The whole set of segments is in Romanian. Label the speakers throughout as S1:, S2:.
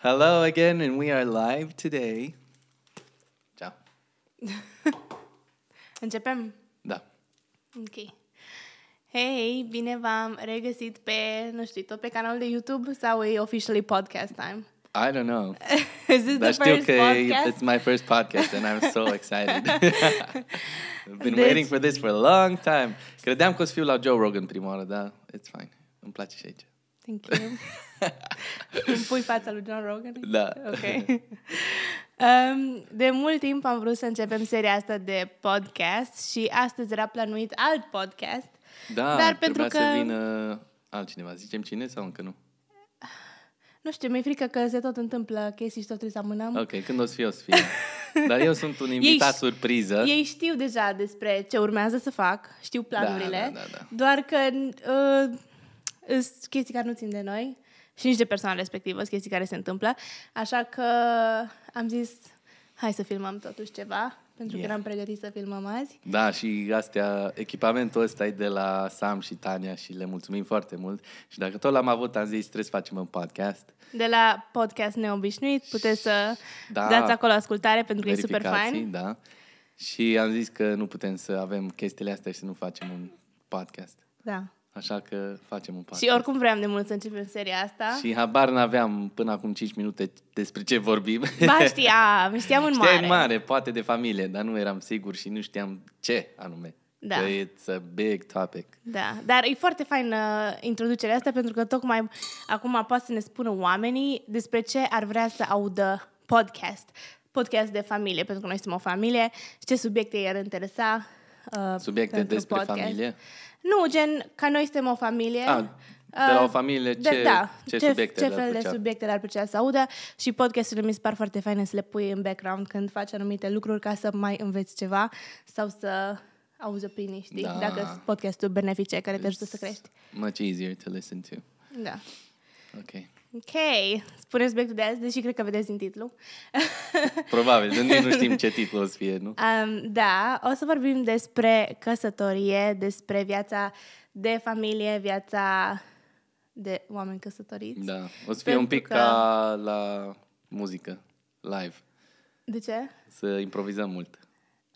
S1: Hello again, and we are live today.
S2: Ciao. Începem? Da. Ok. Hei, bine v-am regăsit pe, nu știu, tot pe canalul de YouTube sau e officially podcast time? I don't know. Is this Dar the știu first că podcast? it's my
S1: first podcast and I'm so excited.
S2: I've been deci... waiting for
S1: this for a long time. Credeam că o să fiu la Joe Rogan prima oară, dar it's fine. Îmi place și aici. Thank you.
S2: Îmi pui fața lui John Rogan? Da. Ok. Um, de mult timp am vrut să începem seria asta de podcast și astăzi era planuit alt podcast.
S1: Da, dar pentru că... să vină altcineva. Zicem cine sau încă nu?
S2: Nu știu, mi-e frică că se tot întâmplă chestii și tot trebuie să amânăm.
S1: Ok, când o să fie, o să fie. Dar eu sunt un invitat ei, surpriză. Ei
S2: știu deja despre ce urmează să fac, știu da, planurile, da, da, da, da. doar că uh, sunt chestii care nu țin de noi și nici de persoana respectivă, sunt chestii care se întâmplă. Așa că am zis, hai să filmăm totuși ceva, pentru yeah. că eram pregătit să filmăm azi.
S1: Da, și astea, echipamentul ăsta e de la Sam și Tania și le mulțumim foarte mult. Și dacă tot l-am avut, am zis, trebuie să facem un podcast.
S2: De la podcast neobișnuit, puteți să da, dați acolo ascultare, pentru că e super fain. Da.
S1: Și am zis că nu putem să avem chestiile astea și să nu facem un podcast. Da. Așa că facem un pas. Și
S2: oricum vreau de mult să începem seria asta. Și
S1: habar n-aveam până acum 5 minute despre ce vorbim. Ba,
S2: știam, știam în mare. Știam
S1: mare, poate de familie, dar nu eram sigur și nu știam ce anume. Da. Că it's a big topic.
S2: Da, dar e foarte fain uh, introducerea asta pentru că tocmai acum poate să ne spună oamenii despre ce ar vrea să audă podcast. Podcast de familie, pentru că noi suntem o familie și ce subiecte i-ar interesa Uh, Subiecte despre podcast. familie? Nu, gen, ca noi suntem o familie. Ah.
S1: De la o uh, familie, ce, de, da, ce, ce subiecte ce fel de subiecte
S2: ar plăcea să audă și podcasturile mi se par foarte faine să le pui în background când faci anumite lucruri ca să mai înveți ceva sau să auzi opinii, știi? Da. Dacă podcastul benefice care te ajută să crești.
S1: Much easier to listen to. Da. Okay.
S2: Ok, spune subiectul de azi, deși cred că vedeți din titlu.
S1: Probabil, nu, nu știm ce titlu o să fie, nu?
S2: Um, da, o să vorbim despre căsătorie, despre viața de familie, viața de oameni căsătoriți. Da,
S1: o să fie Pentru un pic că... ca la muzică, live. De ce? Să improvizăm mult.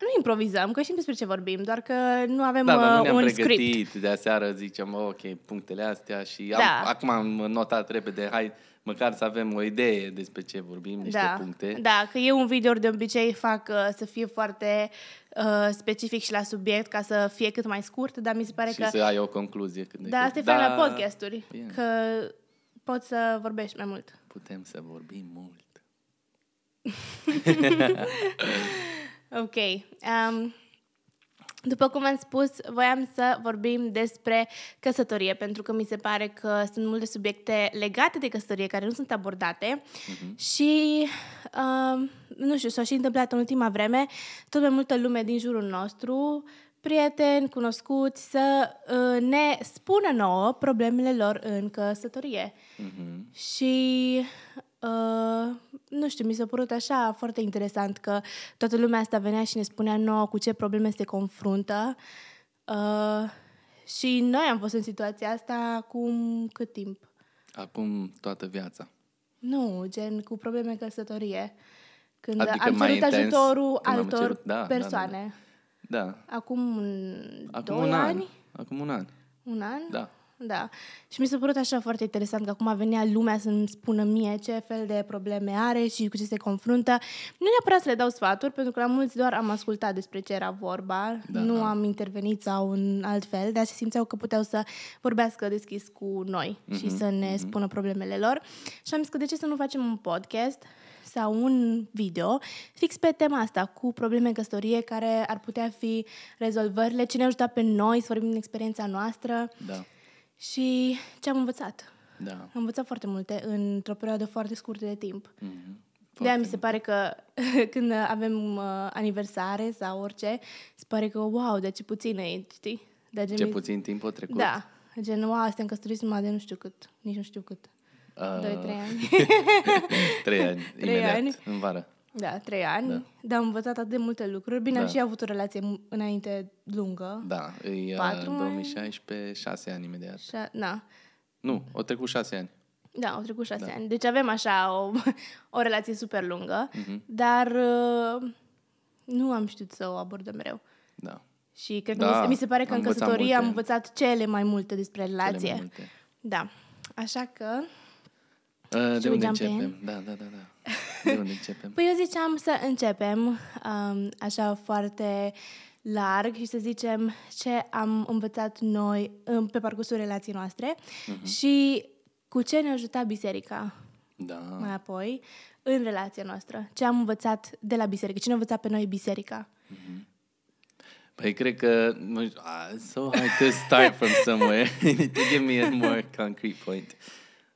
S2: Nu improvizăm, că știm despre ce vorbim, doar că nu avem da, dar nu uh, ne-am un pregătit
S1: script. de aseară, zicem, oh, ok, punctele astea și da. am, acum am notat repede, hai măcar să avem o idee despre ce vorbim, niște da. puncte. Da,
S2: că eu un video de obicei fac uh, să fie foarte uh, specific și la subiect ca să fie cât mai scurt, dar mi se pare și că... să ai o concluzie.
S1: Cât da, asta e da. la podcasturi, Bine.
S2: că poți să vorbești mai mult. Putem să
S1: vorbim mult.
S2: Ok. Um, după cum am spus, voiam să vorbim despre căsătorie, pentru că mi se pare că sunt multe subiecte legate de căsătorie care nu sunt abordate uh-huh. și, um, nu știu, s-a și întâmplat în ultima vreme tot mai multă lume din jurul nostru, prieteni, cunoscuți, să uh, ne spună nouă problemele lor în căsătorie. Uh-huh. Și Uh, nu știu, mi s-a părut așa foarte interesant că toată lumea asta venea și ne spunea nouă cu ce probleme se confruntă. Uh, și noi am fost în situația asta acum cât timp?
S1: Acum toată viața.
S2: Nu, gen cu probleme căsătorie. Când adică am cerut ajutorul altor cerut, da, persoane. Da, da, da. da. Acum, acum doi un an. ani? Acum un an. Un an? Da da. Și mi s-a părut așa foarte interesant că acum venea lumea să-mi spună mie ce fel de probleme are și cu ce se confruntă. Nu neapărat să le dau sfaturi, pentru că la mulți doar am ascultat despre ce era vorba, da, nu da. am intervenit sau în alt fel, dar se simțeau că puteau să vorbească deschis cu noi mm-hmm. și să ne mm-hmm. spună problemele lor. Și am zis că de ce să nu facem un podcast sau un video fix pe tema asta, cu probleme în căsătorie care ar putea fi rezolvările, ce ne ajutat pe noi să vorbim din experiența noastră. Da și ce am învățat. Da. Am învățat foarte multe într-o perioadă foarte scurtă de timp.
S1: Mm-hmm. De aia mi
S2: se pare că când avem uh, aniversare sau orice, se pare că, wow, de ce puțin e, știi? De ce mi... puțin
S1: timp a trecut. Da.
S2: Gen, wow, suntem căsătoriți numai de nu știu cât, nici nu știu cât.
S1: Uh... Doi, trei ani. trei ani, trei imediat, ani. în vară.
S2: Da, trei ani, da. dar am învățat atât de multe lucruri. Bine, da. am și avut o relație înainte lungă.
S1: Da, e uh, Patru în 2016, mai... șase ani imediat.
S2: Șa... Na.
S1: Nu, au trecut șase ani.
S2: Da, au trecut șase da. ani. Deci avem așa o, o relație super lungă, mm-hmm. dar uh, nu am știut să o abordăm mereu. Da. Și cred că da, mi, se, mi se pare că în căsătorie multe. am învățat cele mai multe despre relație. Multe. Da. Așa că...
S1: Uh, de unde începem? Da, da, da, da. unde începem? Păi
S2: eu ziceam să începem um, așa foarte larg și să zicem ce am învățat noi um, pe parcursul relației noastre uh-huh. și cu ce ne-a ajutat biserica da. mai apoi în relația noastră. Ce am învățat de la biserică, ce ne-a învățat pe noi biserica.
S1: Uh-huh. Păi cred că... So I to start from somewhere. to give me a more concrete point.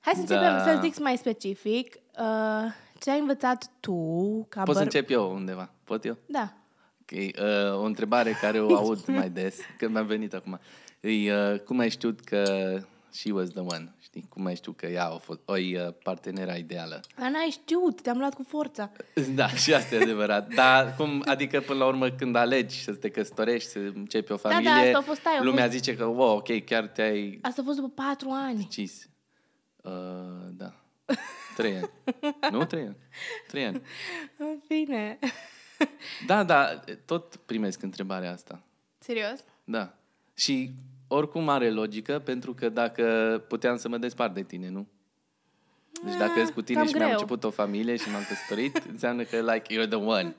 S1: Hai să începem da. să zic
S2: mai specific. Uh, ce ai învățat tu ca Poți băr... încep
S1: eu undeva, pot eu? Da. Okay. Uh, o întrebare care o aud mai des, că mi-a venit acum. E, uh, cum ai știut că she was the one? Știi, cum ai știut că ea a fost o uh, partenera ideală?
S2: Dar n-ai știut, te-am luat cu forța.
S1: Da, și asta e adevărat. Dar cum, adică până la urmă când alegi să te căsătorești, să începi o familie, da, da, asta a fost, ai, lumea fost... zice că, wow, ok, chiar te-ai...
S2: Asta a fost după patru ani.
S1: Decis. Uh, da. Trei ani. nu? Trei ani. Trei ani.
S2: În fine.
S1: Da, da, tot primesc întrebarea asta. Serios? Da. Și oricum are logică, pentru că dacă puteam să mă despart de tine, nu? Deci dacă ești cu tine Cam și greu. mi-am început o familie și m-am căsătorit, înseamnă că, like, you're the one.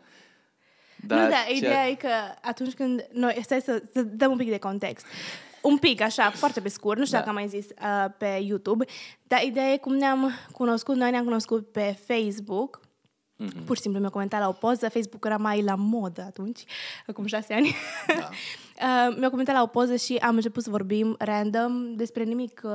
S1: Dar nu, da, ideea ideea e
S2: că atunci când noi, stai să, să dăm un pic de context un pic, așa, foarte pe scurt, nu știu da. dacă am mai zis uh, pe YouTube, dar ideea e cum ne-am cunoscut, noi ne-am cunoscut pe Facebook, Mm-hmm. Pur și simplu mi-a comentat la o poză, Facebook era mai la modă atunci, acum șase ani. Da. Uh, mi-a comentat la o poză și am început să vorbim random despre nimic uh,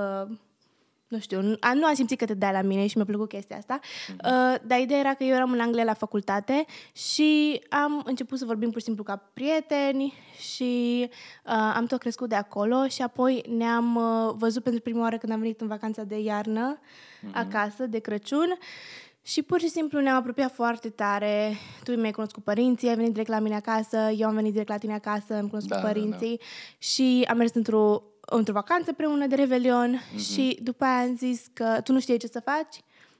S2: nu știu, nu am simțit că te dai la mine și mi-a plăcut chestia asta, mm-hmm. uh, dar ideea era că eu eram în Anglia la facultate și am început să vorbim pur și simplu ca prieteni și uh, am tot crescut de acolo și apoi ne-am uh, văzut pentru prima oară când am venit în vacanța de iarnă mm-hmm. acasă, de Crăciun și pur și simplu ne-am apropiat foarte tare. Tu mi-ai cunoscut părinții, ai venit direct la mine acasă, eu am venit direct la tine acasă, am cunoscut da, părinții da, da. și am mers într-o într-o vacanță împreună de Revelion mm-hmm. și după aia am zis că tu nu știi ce să faci,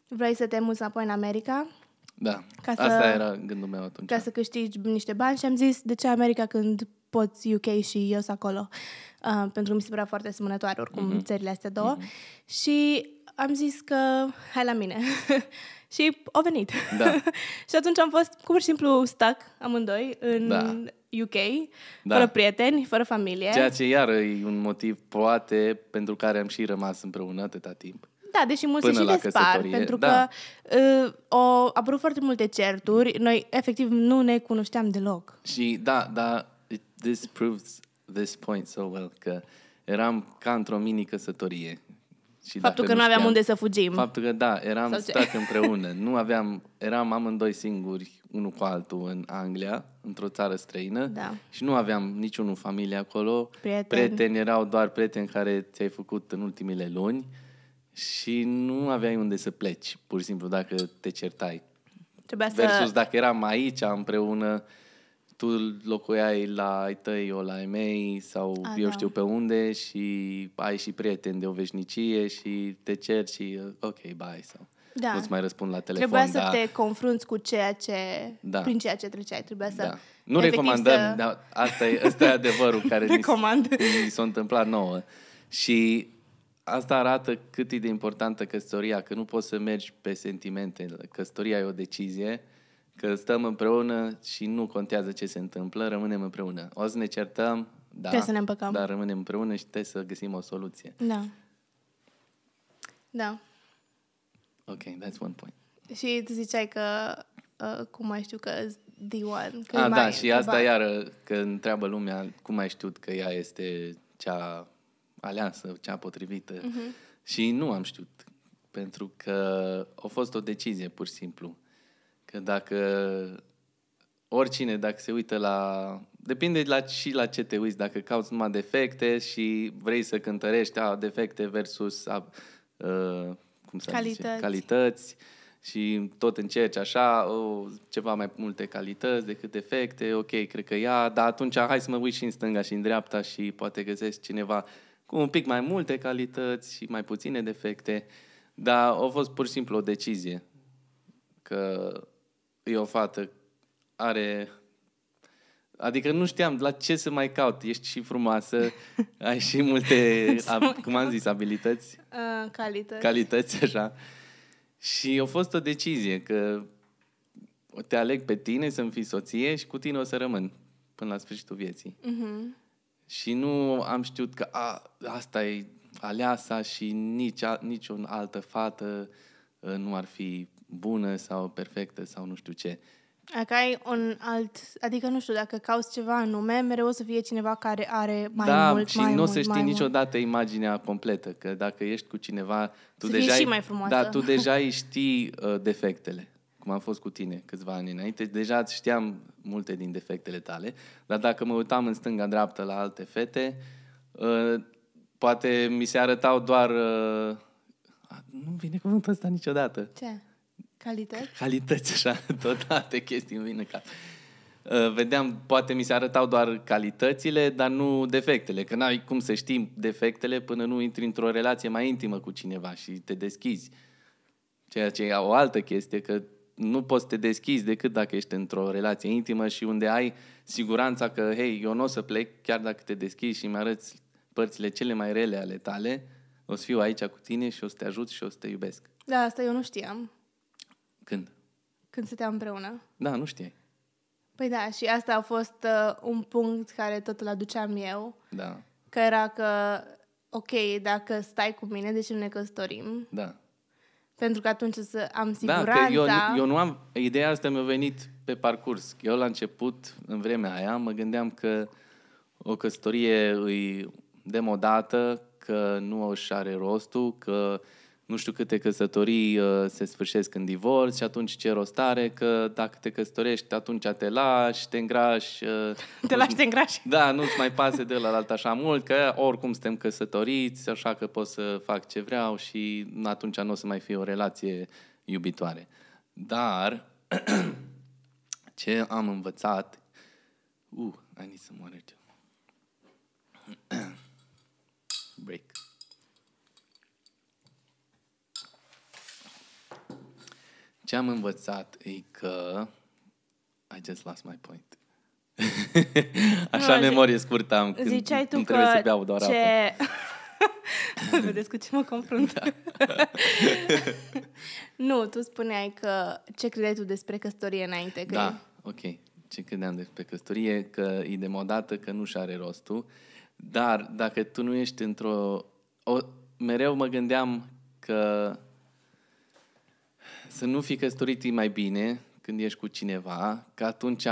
S2: vrei să te muți înapoi în America.
S1: Da, ca să, asta era gândul meu atunci. Ca să
S2: câștigi niște bani și am zis, de ce America când poți UK și eu să acolo? Uh, pentru că mi se părea foarte asemănătoare oricum mm-hmm. țările astea două. Mm-hmm. Și am zis că hai la mine. și au venit. Da. și atunci am fost pur și simplu stuck amândoi în da. UK, da. fără prieteni, fără familie. Ceea
S1: ce iar e un motiv poate pentru care am și rămas împreună atâta timp.
S2: Da, deși mulți Până și despar, pentru da. că uh, au apărut foarte multe certuri, noi efectiv nu ne cunoșteam deloc.
S1: Și da, da, this proves this point so well, că eram ca într-o mini-căsătorie. Și faptul că nu aveam unde să fugim. Faptul că, da, eram stați împreună. Nu aveam, eram amândoi singuri, unul cu altul, în Anglia, într-o țară străină. Da. Și nu aveam niciunul familie acolo. Prieteni. prieteni. erau doar prieteni care ți-ai făcut în ultimile luni. Și nu aveai unde să pleci, pur și simplu, dacă te certai.
S2: Trebuia Versus să...
S1: dacă eram aici împreună, tu locuiai la ai tăi, o la ai mei sau A, eu da. știu pe unde și ai și prieteni de o veșnicie și te ceri și ok, bye sau da. nu-ți mai răspund la telefon. Trebuia da. să te
S2: confrunți cu ceea ce, da. prin ceea ce treceai. Trebuia să... Da. Nu recomandăm, să... dar
S1: asta e, asta e adevărul care Recomand. ni s-a întâmplat nouă. Și asta arată cât e de importantă căsătoria, că nu poți să mergi pe sentimente. Căsătoria e o decizie Că stăm împreună și nu contează ce se întâmplă, rămânem împreună. O să ne certăm, da, trebuie să ne împăcăm. dar rămânem împreună și trebuie să găsim o soluție.
S2: Da. Da.
S1: Ok, that's one point.
S2: Și tu ziceai că, uh, cum mai știu că the one. Că Ah da, și asta bani.
S1: iară, că întreabă lumea cum ai știut că ea este cea aleasă, cea potrivită. Mm-hmm. Și nu am știut, pentru că a fost o decizie, pur și simplu. Că dacă oricine, dacă se uită la... Depinde la, și la ce te uiți. Dacă cauți numai defecte și vrei să cântărești a, defecte versus a, a, ă, cum să calități. Zice? calități și tot încerci așa, o, ceva mai multe calități decât defecte, ok, cred că ea, dar atunci hai să mă uit și în stânga și în dreapta și poate găsesc cineva cu un pic mai multe calități și mai puține defecte, dar a fost pur și simplu o decizie că e o fată, are... Adică nu știam la ce să mai caut. Ești și frumoasă, ai și multe, a, cum am zis, abilități? Uh, calități. Calități, așa. Și a fost o decizie că te aleg pe tine să-mi fii soție și cu tine o să rămân până la sfârșitul vieții. Uh-huh. Și nu am știut că a, asta e aleasa și nici, a, nici o altă fată uh, nu ar fi bună sau perfectă sau nu știu ce.
S2: Dacă ai un alt, adică nu știu, dacă cauți ceva în nume, mereu o să fie cineva care are mai da, mult, și mai nu o să știi
S1: mult. imaginea completă, că dacă ești cu cineva, tu să deja și ai, mai frumoasă. Da, tu deja îi știi uh, defectele, cum am fost cu tine câțiva ani înainte, deja știam multe din defectele tale, dar dacă mă uitam în stânga-dreaptă la alte fete, uh, poate mi se arătau doar... Uh, nu vine cuvântul ăsta niciodată.
S2: Ce? Calități?
S1: Calități, așa, tot alte chestii îmi vin în cap. Uh, vedeam, poate mi se arătau doar calitățile, dar nu defectele, că n-ai cum să știm defectele până nu intri într-o relație mai intimă cu cineva și te deschizi. Ceea ce e o altă chestie, că nu poți să te deschizi decât dacă ești într-o relație intimă și unde ai siguranța că, hei, eu nu o să plec chiar dacă te deschizi și mi arăți părțile cele mai rele ale tale, o să fiu aici cu tine și o să te ajut și o să te iubesc.
S2: Da, asta eu nu știam. Când? Când stăteam împreună. Da, nu știai. Păi da, și asta a fost uh, un punct care tot îl aduceam eu. Da. Că era că, ok, dacă stai cu mine, de ce nu ne căsătorim? Da. Pentru că atunci să am siguranța... Da, că eu, eu nu
S1: am... Ideea asta mi-a venit pe parcurs. Eu la început, în vremea aia, mă gândeam că o căsătorie îi demodată, că nu își are rostul, că nu știu câte căsătorii uh, se sfârșesc în divorț și atunci ce rost are că dacă te căsătorești, atunci te lași, te îngrași. Uh,
S2: te lași, te îngrași.
S1: Da, nu-ți mai pase de la alt așa mult, că oricum suntem căsătoriți, așa că pot să fac ce vreau și atunci nu o să mai fie o relație iubitoare. Dar ce am învățat... Uh, I need some water too. Break. Ce am învățat e că... I just lost my point.
S2: Așa nu, memorie zi... scurtă am când Ziceai tu îmi trebuie că să beau doar ce...
S1: apă.
S2: Vedeți cu ce mă confrunt. Da. nu, tu spuneai că ce credeai tu despre căsătorie înainte? Că da,
S1: e... ok. Ce credeam despre căsătorie? Că e demodată, că nu și are rostul. Dar dacă tu nu ești într-o... O, mereu mă gândeam că să nu fii căsătorit mai bine când ești cu cineva, că atunci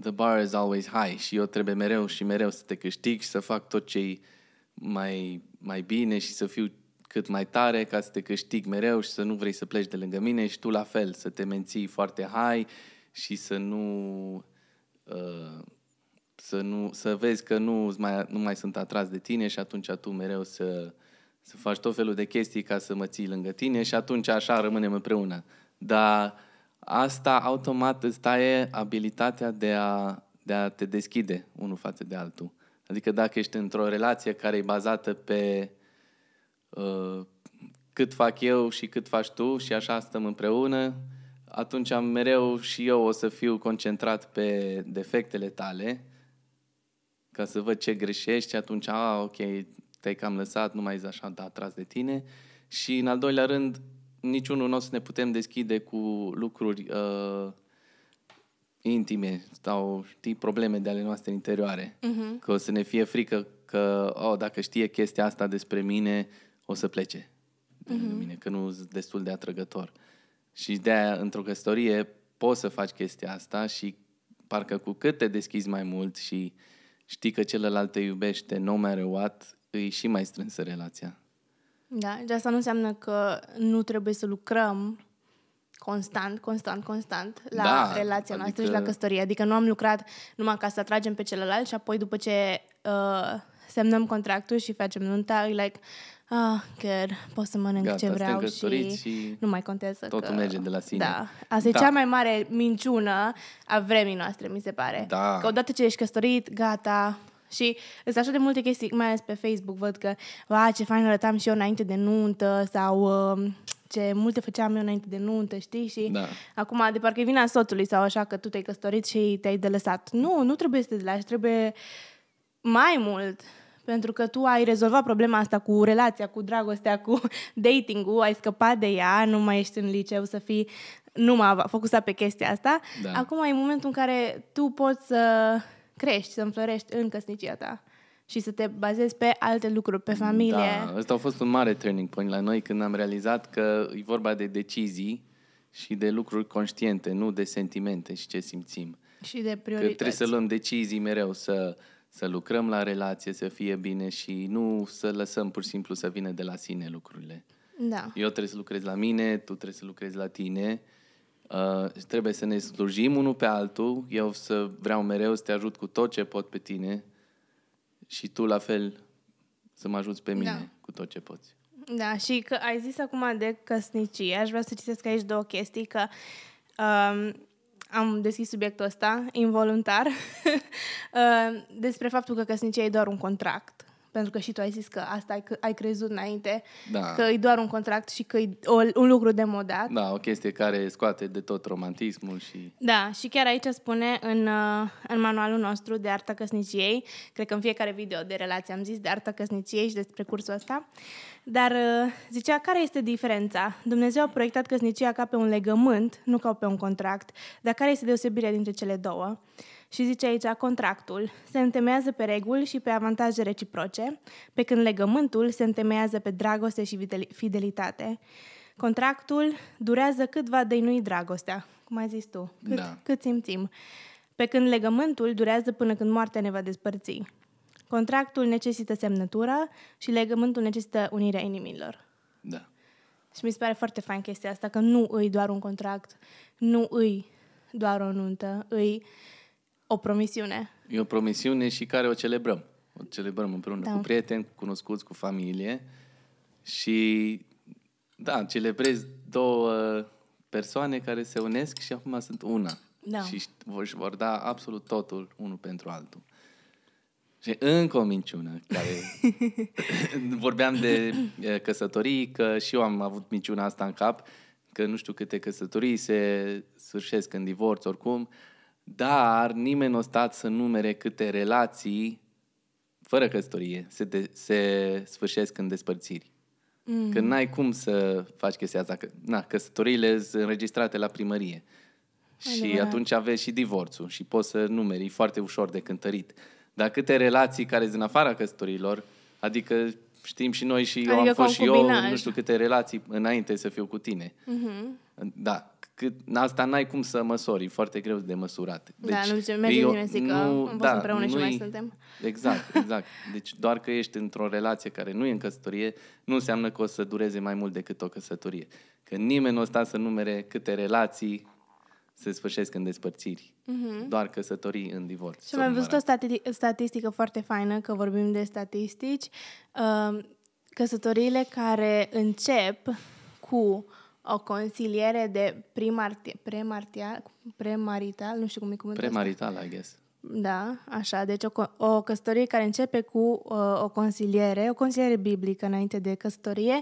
S1: the bar is always high și eu trebuie mereu și mereu să te câștig și să fac tot ce mai, mai bine și să fiu cât mai tare ca să te câștig mereu și să nu vrei să pleci de lângă mine și tu la fel, să te menții foarte high și să nu... Uh, să, nu, să vezi că nu mai, nu mai sunt atras de tine și atunci tu mereu să să faci tot felul de chestii ca să mă ții lângă tine și atunci așa rămânem împreună. Dar asta automat îți taie abilitatea de a, de a te deschide unul față de altul. Adică dacă ești într-o relație care e bazată pe uh, cât fac eu și cât faci tu și așa stăm împreună, atunci am mereu și eu o să fiu concentrat pe defectele tale ca să văd ce greșești, atunci, a, ok, te-ai cam lăsat, nu mai ești așa de atras de tine. Și în al doilea rând, niciunul nostru ne putem deschide cu lucruri uh, intime sau știi, probleme de ale noastre interioare. Uh-huh. Că o să ne fie frică că, oh, dacă știe chestia asta despre mine, o să plece de uh-huh. mine, că nu sunt destul de atrăgător. Și de aia, într-o căsătorie, poți să faci chestia asta și parcă cu cât te deschizi mai mult și știi că celălalt te iubește no matter what, îi și mai strânsă relația.
S2: Da, de deci asta nu înseamnă că nu trebuie să lucrăm constant, constant, constant la da, relația noastră adică... și la adică- căsătorie. Adică nu am lucrat numai ca să atragem pe celălalt și apoi după ce uh, semnăm contractul și facem nunta, e like, ah, chiar pot să mănânc Gata, ce vreau și, și nu mai contează totul că... merge de la sine. Da. Asta da. e cea mai mare minciună a vremii noastre, mi se pare. Da. Că odată ce ești căsătorit, gata, și sunt așa de multe chestii, mai ales pe Facebook, văd că, va, ce fain arătam și eu înainte de nuntă sau um, ce multe făceam eu înainte de nuntă, știi? Și da. acum, de parcă e vina soțului sau așa că tu te-ai căsătorit și te-ai delăsat. Nu, nu trebuie să te delași, trebuie mai mult pentru că tu ai rezolvat problema asta cu relația, cu dragostea, cu dating-ul, ai scăpat de ea, nu mai ești în liceu să fii numai focusat pe chestia asta. Da. Acum e momentul în care tu poți să crești, să înflorești în căsnicia ta și să te bazezi pe alte lucruri, pe familie. Da,
S1: ăsta a fost un mare turning point la noi când am realizat că e vorba de decizii și de lucruri conștiente, nu de sentimente și ce simțim.
S2: Și de priorități. Că trebuie
S1: să luăm decizii mereu, să, să lucrăm la relație, să fie bine și nu să lăsăm pur și simplu să vină de la sine lucrurile. Da. Eu trebuie să lucrez la mine, tu trebuie să lucrezi la tine Uh, trebuie să ne slujim unul pe altul. Eu să vreau mereu să te ajut cu tot ce pot pe tine și tu la fel să mă ajuți pe da. mine da. cu tot ce poți.
S2: Da, și că ai zis acum de căsnicie. Aș vrea să citesc aici două chestii, că um, am deschis subiectul ăsta involuntar, uh, despre faptul că căsnicia e doar un contract pentru că și tu ai zis că asta ai, că ai crezut înainte, da. că e doar un contract și că e o, un lucru de modat. Da,
S1: o chestie care scoate de tot romantismul și...
S2: Da, și chiar aici spune în, uh, în manualul nostru de arta căsniciei, cred că în fiecare video de relație am zis de arta căsniciei și despre cursul ăsta, dar uh, zicea, care este diferența? Dumnezeu a proiectat căsnicia ca pe un legământ, nu ca pe un contract, dar care este deosebirea dintre cele două? și zice aici contractul, se întemeiază pe reguli și pe avantaje reciproce, pe când legământul se întemeiază pe dragoste și fidelitate. Contractul durează cât va dăinui dragostea, cum ai zis tu, cât, da. cât simțim, pe când legământul durează până când moartea ne va despărți. Contractul necesită semnătura și legământul necesită unirea inimilor. Da. Și mi se pare foarte fain chestia asta, că nu îi doar un contract, nu îi doar o nuntă, îi o promisiune.
S1: E o promisiune și care o celebrăm. O celebrăm împreună da. cu prieteni, cu cunoscuți, cu familie și da, celebrezi două persoane care se unesc și acum sunt una. Da. Și își vor da absolut totul unul pentru altul. Și încă o minciună care vorbeam de căsătorii, că și eu am avut minciuna asta în cap, că nu știu câte căsătorii se sfârșesc în divorț oricum, uh, dar nimeni nu a stat să numere câte relații fără căsătorie se, de, se sfârșesc în despărțiri. Mm. Că n-ai cum să faci chestia asta. Că, na, căsătoriile sunt înregistrate la primărie. Adevărat. Și atunci aveți și divorțul și poți să numeri foarte ușor de cântărit. Dar câte relații care sunt în afara căsătorilor, adică știm și noi și adică eu am adică fost și eu, nu știu câte relații înainte să fiu cu tine. Mm-hmm. Da, cât asta n-ai cum să măsori, e foarte greu de măsurat. Da, deci, da, nu zice, merge eu, nimeni zic că nu, am da, împreună și mai suntem. Exact, exact. Deci doar că ești într-o relație care nu e în căsătorie, nu înseamnă că o să dureze mai mult decât o căsătorie. Că nimeni nu sta să numere câte relații se sfârșesc în despărțiri, mm-hmm. doar căsătorii în divorț. Și am văzut o
S2: stati- statistică foarte faină, că vorbim de statistici, ehm, căsătoriile care încep cu o consiliere de primarti- premartial, premarital, nu știu cum e cuvântul Premarital, I guess. Da, așa, deci o, o căsătorie care începe cu uh, o consiliere, o consiliere biblică înainte de căsătorie,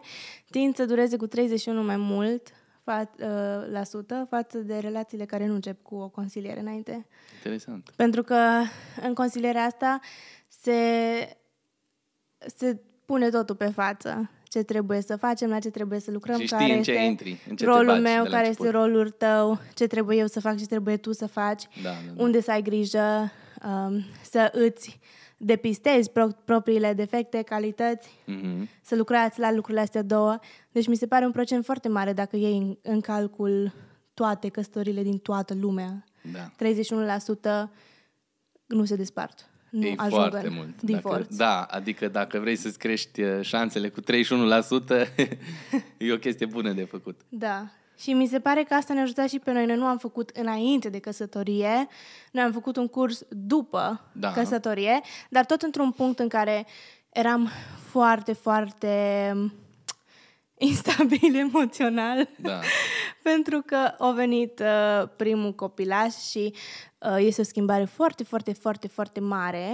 S2: tind să dureze cu 31 mai mult fa- uh, la sută față de relațiile care nu încep cu o consiliere înainte. Interesant. Pentru că în consilierea asta se, se pune totul pe față ce trebuie să facem, la ce trebuie să lucrăm, și știi care în ce este intri, în ce rolul baci, meu, care este rolul tău, ce trebuie eu să fac, ce trebuie tu să faci, da, da, da. unde să ai grijă, um, să îți depistezi pro- propriile defecte, calități, mm-hmm. să lucrați la lucrurile astea două. Deci mi se pare un procent foarte mare dacă iei în, în calcul toate căsătorile din toată lumea. Da. 31% nu se despart nu e ajungă foarte în mult. divorț.
S1: Dacă, da, adică dacă vrei să-ți crești uh, șansele cu 31%, e o chestie bună de făcut.
S2: Da. Și mi se pare că asta ne-a ajutat și pe noi. Noi nu am făcut înainte de căsătorie, noi am făcut un curs după da. căsătorie, dar tot într-un punct în care eram foarte, foarte instabil emoțional, da. pentru că a venit uh, primul copilaș și uh, este o schimbare foarte, foarte, foarte, foarte mare,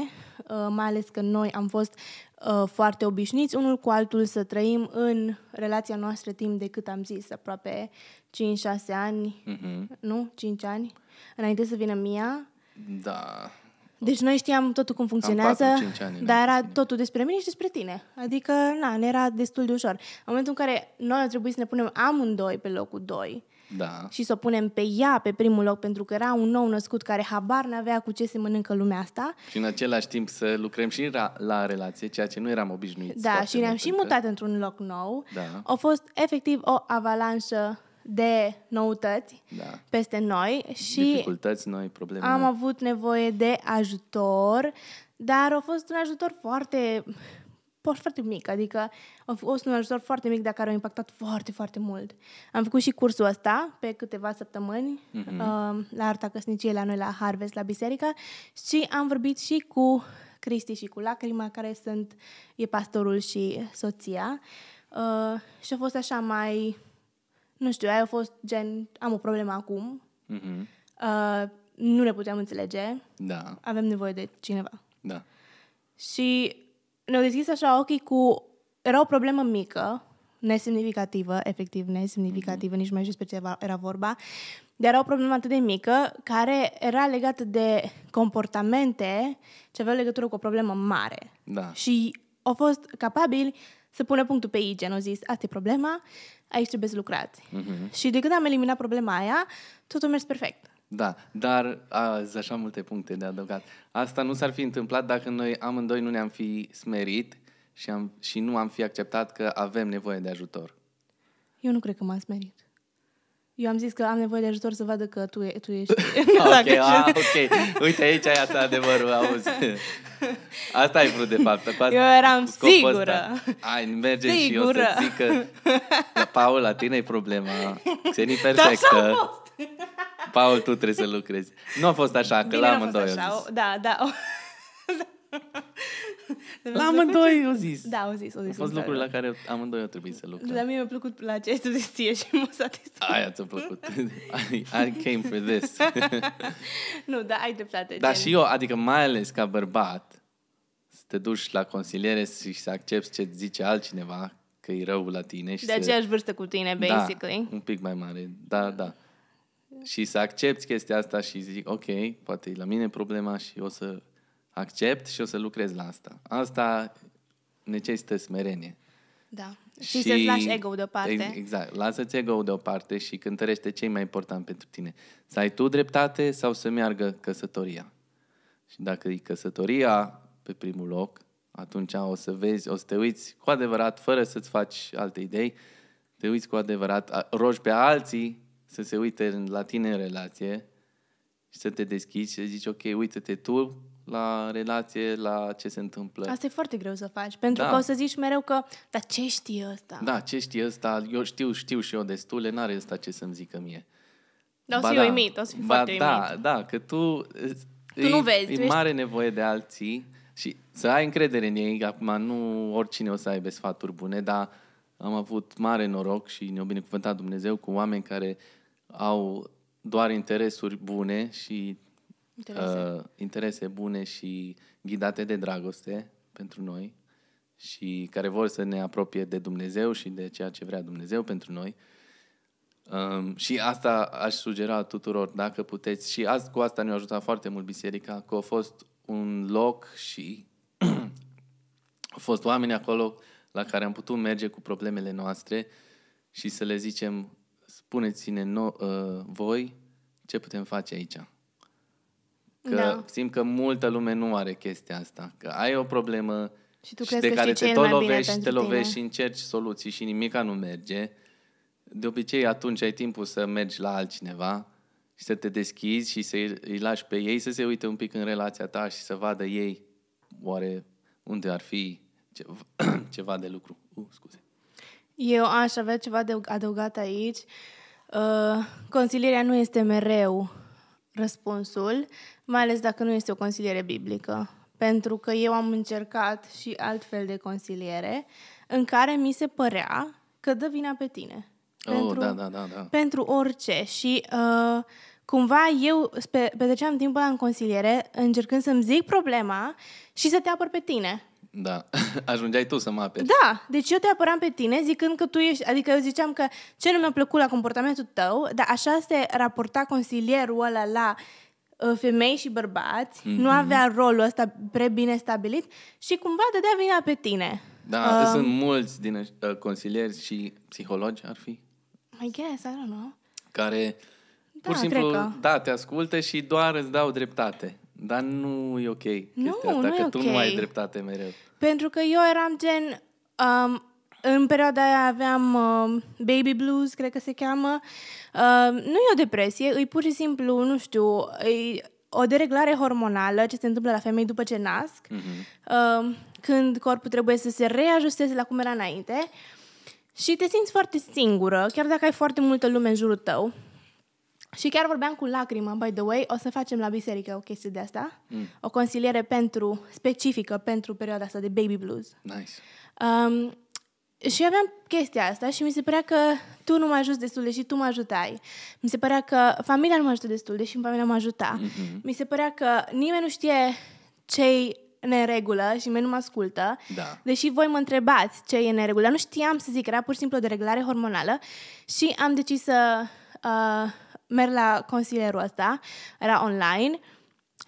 S2: uh, mai ales că noi am fost uh, foarte obișnuiți unul cu altul să trăim în relația noastră timp de cât am zis, aproape 5-6 ani, mm mm nu? 5 ani, înainte să vină Mia. Da. Deci noi știam totul cum funcționează, Cam 4, dar era da. totul despre mine și despre tine. Adică, na, ne era destul de ușor. În momentul în care noi a trebuit să ne punem amândoi pe locul 2 da. și să o punem pe ea pe primul loc, pentru că era un nou născut care habar n-avea cu ce se mănâncă lumea asta.
S1: Și în același timp să lucrăm și la, la relație, ceea ce nu eram obișnuiți. Da, și ne-am și mutat că...
S2: într-un loc nou. Da. A fost efectiv o avalanșă de noutăți da. peste noi și dificultăți
S1: noi, probleme. Am noi. Da.
S2: avut nevoie de ajutor, dar a fost un ajutor foarte foarte mic, adică a fost un ajutor foarte mic, dar care a impactat foarte, foarte mult. Am făcut și cursul ăsta pe câteva săptămâni mm-hmm. la Arta Căsniciei la noi, la Harvest, la biserică și am vorbit și cu Cristi și cu Lacrima, care sunt, e pastorul și soția uh, și a fost așa mai nu știu, aia a fost gen, am o problemă acum, mm-hmm. uh, nu le puteam înțelege, da. avem nevoie de cineva. Da. Și ne-au deschis așa ochii cu, era o problemă mică, nesemnificativă, efectiv nesemnificativă, mm-hmm. nici mai știu despre ce era vorba, dar era o problemă atât de mică care era legată de comportamente ce aveau legătură cu o problemă mare. Da. Și au fost capabili să pună punctul pe i, gen, au zis, asta e problema, aici trebuie să lucrați. Mm-hmm. Și de când am eliminat problema aia, totul a mers perfect.
S1: Da, dar azi așa multe puncte de adăugat. Asta nu s-ar fi întâmplat dacă noi amândoi nu ne-am fi smerit și, am, și nu am fi acceptat că avem nevoie de ajutor.
S2: Eu nu cred că m-am smerit. Eu am zis că am nevoie de ajutor să vadă că tu, tu ești...
S1: ok, a, ok. Uite, aici ai asta adevărul, auzi. Asta ai vrut, de fapt. Cu asta, Eu eram cu sigură. Ăsta. Ai, merge sigură. și eu să zic că... Paul, la tine e problema. Xeni perfectă. Da, Paul, tu trebuie să lucrezi. Nu a fost așa, că Bine la amândoi.
S2: Da, da la amândoi au zis. Da, au zis, au zis. fost da, lucruri da.
S1: la care amândoi au trebuit să lucrăm. Dar
S2: mie mi-a plăcut la ce ai să zis ție și mă satisfac.
S1: Aia ți-a plăcut. I, I came for this.
S2: nu, dar ai dreptate. Dar și eu,
S1: adică mai ales ca bărbat, să te duci la consiliere și să accepti ce zice altcineva, că e rău la tine. Și de să... aceeași
S2: vârstă cu tine, da, basically. Da,
S1: un pic mai mare, da, da. Și să accepti chestia asta și zic, ok, poate e la mine problema și o să accept și o să lucrez la asta. Asta necesită smerenie.
S2: Da. Și, și să-ți lași ego deoparte.
S1: Exact. Lasă-ți ego deoparte și cântărește ce e mai important pentru tine. Să ai tu dreptate sau să meargă căsătoria. Și dacă e căsătoria pe primul loc, atunci o să vezi, o să te uiți cu adevărat, fără să-ți faci alte idei, te uiți cu adevărat, rogi pe alții să se uite la tine în relație și să te deschizi și să zici, ok, uite-te tu la relație, la ce se întâmplă. Asta
S2: e foarte greu să faci, pentru da. că o să zici mereu că, dar ce știe ăsta? Da,
S1: ce știe ăsta? Eu știu, știu și eu destule, n-are ăsta ce să-mi zică mie.
S2: Dar o să fiu da. uimit, o să fiu ba foarte da, uimit.
S1: Da, da, că tu... Tu e, nu vezi. E tu mare ești... nevoie de alții și să ai încredere în ei. Acum, nu oricine o să aibă sfaturi bune, dar am avut mare noroc și ne-a binecuvântat Dumnezeu cu oameni care au doar interesuri bune și interese. Uh, interese bune și ghidate de dragoste pentru noi și care vor să ne apropie de Dumnezeu și de ceea ce vrea Dumnezeu pentru noi. Um, și asta aș sugera tuturor, dacă puteți. Și azi, cu asta ne-a ajutat foarte mult biserica, că a fost un loc și au fost oameni acolo la care am putut merge cu problemele noastre și să le zicem, spuneți-ne no, uh, voi ce putem face aici. Că da. simt că multă lume nu are chestia asta. Că ai o problemă și, tu și de care te tot lovești și te lovești și încerci soluții și nimica nu merge. De obicei atunci ai timpul să mergi la altcineva și să te deschizi și să îi lași pe ei să se uite un pic în relația ta și să vadă ei oare unde ar fi ceva, ceva de lucru. Uh, scuze.
S2: Eu aș avea ceva de adăugat aici. Uh, consilierea nu este mereu răspunsul, mai ales dacă nu este o consiliere biblică. Pentru că eu am încercat și altfel de consiliere în care mi se părea că dă vina pe tine. Oh, pentru, da, da, da, da. pentru orice. Și uh, cumva eu spe, petreceam timpul ăla în consiliere încercând să-mi zic problema și să te apăr pe tine.
S1: Da, ajungeai tu să mă aperi.
S2: Da, deci eu te apăram pe tine zicând că tu ești, adică eu ziceam că ce nu mi-a plăcut la comportamentul tău, dar așa se raporta consilierul ăla la Uh, femei și bărbați, mm-hmm. nu avea rolul ăsta pre bine stabilit și cumva dădea vina pe tine.
S1: Da, uh, sunt mulți din uh, consilieri și psihologi, ar fi.
S2: I guess, I don't know.
S1: Care da, pur și simplu, că... da, te ascultă și doar îți dau dreptate. Dar nu e ok nu, asta, nu că e tu okay. nu ai dreptate mereu.
S2: Pentru că eu eram gen, um, în perioada aia aveam uh, baby blues, cred că se cheamă. Uh, nu e o depresie, e pur și simplu, nu știu, e o dereglare hormonală ce se întâmplă la femei după ce nasc, mm-hmm. uh, când corpul trebuie să se reajusteze la cum era înainte și te simți foarte singură, chiar dacă ai foarte multă lume în jurul tău. Și chiar vorbeam cu lacrima, by the way, o să facem la biserică o chestie de asta, mm. o consiliere pentru, specifică pentru perioada asta de baby blues. Nice. Um, și aveam chestia asta și mi se părea că tu nu mă ajuți destul de și tu mă ajutai. Mi se părea că familia nu mă ajută destul de și familia mă ajuta. Mm-hmm. Mi se părea că nimeni nu știe ce-i neregulă și nimeni nu mă ascultă. Da. Deși voi mă întrebați ce e neregulă. Nu știam să zic, era pur și simplu de reglare hormonală și am decis să uh, merg la consilierul ăsta. Era online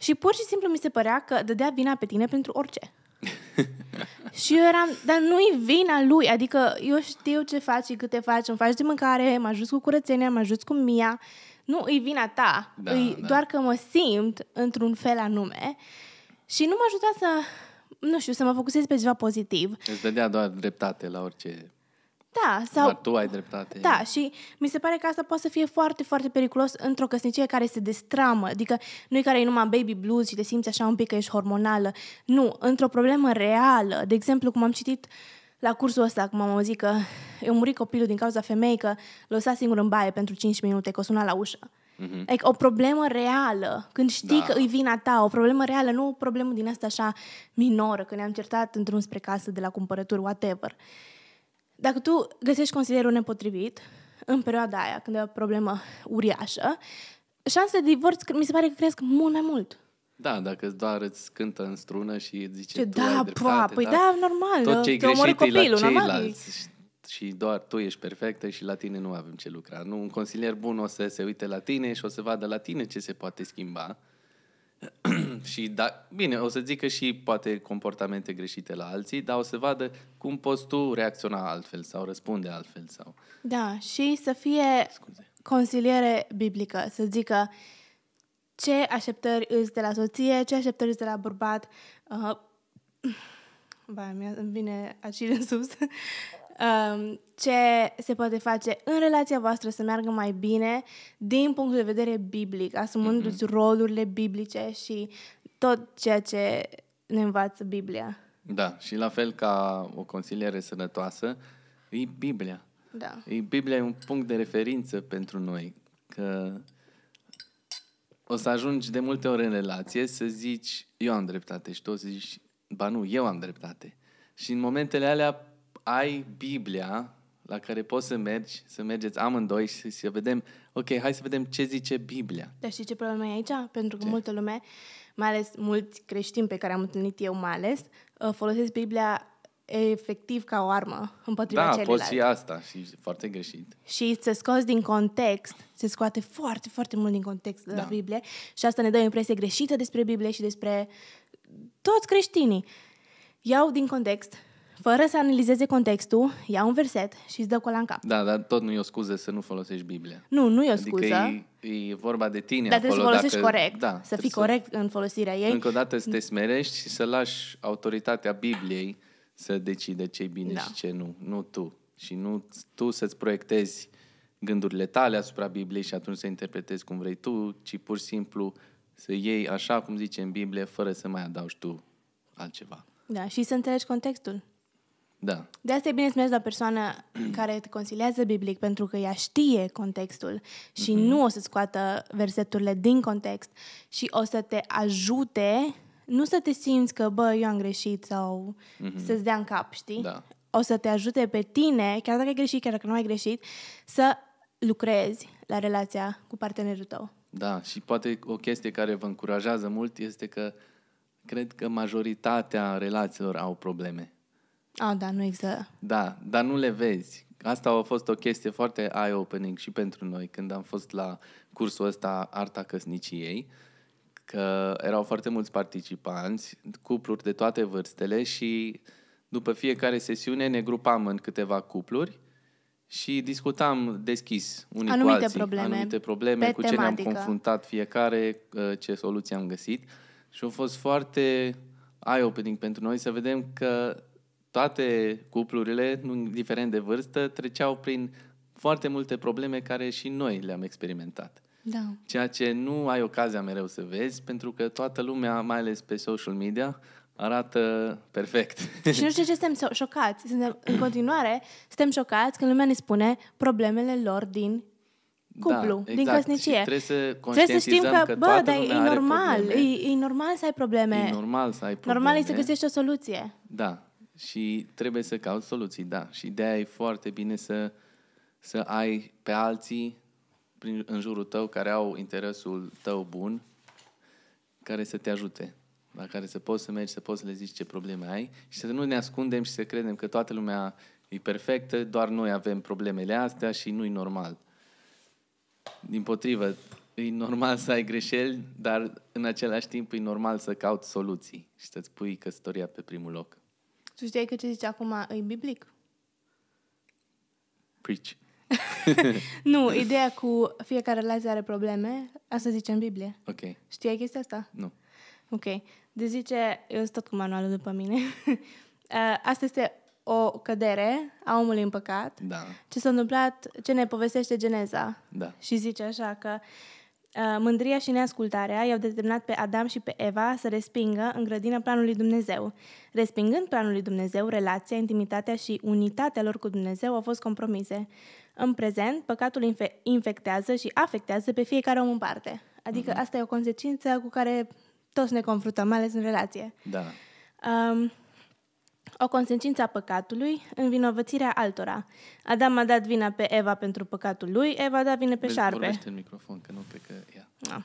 S2: și pur și simplu mi se părea că dădea vina pe tine pentru orice. și eu eram, dar nu-i vina lui, adică eu știu ce faci și câte faci, îmi faci de mâncare, mă ajut cu curățenia, mă ajut cu mia, nu îi vina ta, da, îi, da. doar că mă simt într-un fel anume și nu mă ajuta să, nu știu, să mă focusez pe ceva pozitiv.
S1: Îți dădea doar dreptate la orice
S2: da, sau... Dar tu
S1: ai dreptate. Da,
S2: și mi se pare că asta poate să fie foarte, foarte periculos într-o căsnicie care se destramă, adică nu care e numai baby blues și te simți așa un pic că ești hormonală. Nu, într-o problemă reală. De exemplu, cum am citit la cursul ăsta, cum am auzit că eu murit copilul din cauza femeii că lăsa singur în baie pentru 5 minute, că o suna la ușă. Mm-hmm. Adică o problemă reală, când știi da. că îi vina ta, o problemă reală, nu o problemă din asta așa minoră, că ne-am certat într-un spre casă de la cumpărături, whatever. Dacă tu găsești consilierul nepotrivit în perioada aia, când e o problemă uriașă, șansele de divorț mi se pare că cresc mult mai mult.
S1: Da, dacă doar îți cântă în strună și îți zice ce, tu da, ai dreptate, pa, da? păi da, da, normal, tot da, ce-i greșit copilul, la ceilalți și doar tu ești perfectă și la tine nu avem ce lucra. Nu, un consilier bun o să se uite la tine și o să vadă la tine ce se poate schimba și da, bine, o să zică și poate comportamente greșite la alții, dar o să vadă cum poți tu reacționa altfel sau răspunde altfel. sau.
S2: Da, și să fie Scuze. consiliere biblică, să zică ce așteptări îți de la soție, ce așteptări îți de la bărbat. Uh, ba, mi-a, îmi vine acid în sus. Uh, ce se poate face în relația voastră să meargă mai bine din punct de vedere biblic, asumându-ți mm-hmm. rolurile biblice și tot ceea ce ne învață Biblia.
S1: Da, și la fel ca o consiliere sănătoasă, e Biblia. Da. E, Biblia e un punct de referință pentru noi, că o să ajungi de multe ori în relație să zici, eu am dreptate și tu o să zici, ba nu, eu am dreptate. Și în momentele alea ai Biblia la care poți să mergi, să mergeți amândoi și să vedem, ok, hai să vedem ce zice Biblia.
S2: Dar știi ce problemă e aici? Pentru că ce? multă lume, mai ales mulți creștini pe care am întâlnit eu mai ales, ă, folosesc Biblia efectiv ca o armă împotriva da, celorlalți. Da, poți
S1: și asta și foarte greșit.
S2: Și se scoți din context, se scoate foarte, foarte mult din context da. la Biblie și asta ne dă o impresie greșită despre Biblie și despre toți creștinii. Iau din context fără să analizeze contextul, ia un verset și îți dă cola în cap.
S1: Da, dar tot nu e o scuză să nu folosești Biblia. Nu, nu e o adică scuză. Adică e, e vorba de tine Dar acolo, trebuie să folosești dacă, corect, da, să fii
S2: să, corect în folosirea ei. Încă
S1: o dată să te smerești și să lași autoritatea Bibliei să decide ce e bine da. și ce nu, nu tu. Și nu tu să-ți proiectezi gândurile tale asupra Bibliei și atunci să interpretezi cum vrei tu, ci pur și simplu să iei așa cum zice în Biblie, fără să mai adaugi tu altceva.
S2: Da, și să înțelegi contextul. Da. De asta e bine să mergi la persoană care te consiliază biblic, pentru că ea știe contextul și mm-hmm. nu o să scoată verseturile din context și o să te ajute nu să te simți că, bă, eu am greșit sau mm-hmm. să-ți dea în cap, știi? Da. O să te ajute pe tine, chiar dacă ai greșit, chiar dacă nu ai greșit, să lucrezi la relația cu partenerul tău.
S1: Da, și poate o chestie care vă încurajează mult este că cred că majoritatea relațiilor au probleme.
S2: Ah, da, nu există.
S1: Da, dar nu le vezi. Asta a fost o chestie foarte eye-opening și pentru noi când am fost la cursul ăsta Arta Căsniciei, că erau foarte mulți participanți, cupluri de toate vârstele și după fiecare sesiune ne grupam în câteva cupluri și discutam deschis unii anumite cu alții, probleme, anumite probleme cu tematică. ce ne-am confruntat fiecare, ă, ce soluții am găsit și a fost foarte eye-opening pentru noi să vedem că toate cuplurile, indiferent de vârstă, treceau prin foarte multe probleme care și noi le-am experimentat. Da. Ceea ce nu ai ocazia mereu să vezi, pentru că toată lumea, mai ales pe social media, arată perfect. Și nu știu
S2: ce suntem șocați. Suntem, în continuare, suntem șocați când lumea ne spune problemele lor din
S1: da, cuplu, da, exact. din căsnicie. Și trebuie să trebuie să știm că, că bă, dar e normal,
S2: e, e normal să ai probleme. E
S1: normal să ai probleme. Normal e să găsești
S2: o soluție.
S1: Da, și trebuie să cauți soluții, da. Și de e foarte bine să, să ai pe alții prin, în jurul tău care au interesul tău bun, care să te ajute, la care să poți să mergi, să poți să le zici ce probleme ai și să nu ne ascundem și să credem că toată lumea e perfectă, doar noi avem problemele astea și nu-i normal. Din potrivă, e normal să ai greșeli, dar în același timp e normal să cauți soluții și să-ți pui căsătoria pe primul loc.
S2: Tu știi că ce zici acum e biblic?
S1: Preach. nu, ideea
S2: cu fiecare relație are probleme, asta zice în Biblie. Ok. Știai chestia asta? Nu. Ok. De deci zice, eu sunt tot cu manualul după mine. asta este o cădere a omului în păcat. Da. Ce s-a întâmplat, ce ne povestește Geneza. Da. Și zice așa că uh, Uh, mândria și neascultarea i-au determinat pe Adam și pe Eva să respingă în grădina planul lui Dumnezeu. Respingând planul lui Dumnezeu, relația, intimitatea și unitatea lor cu Dumnezeu au fost compromise. În prezent, păcatul infe- infectează și afectează pe fiecare om în parte. Adică mhm. asta e o consecință cu care toți ne confruntăm, mai ales în relație. Da. Um, o consecință a păcatului, învinovățirea altora. Adam a dat vina pe Eva pentru păcatul lui, Eva a dat vina pe Vezi, șarpe.
S1: în microfon, că nu că ea. No. Ah.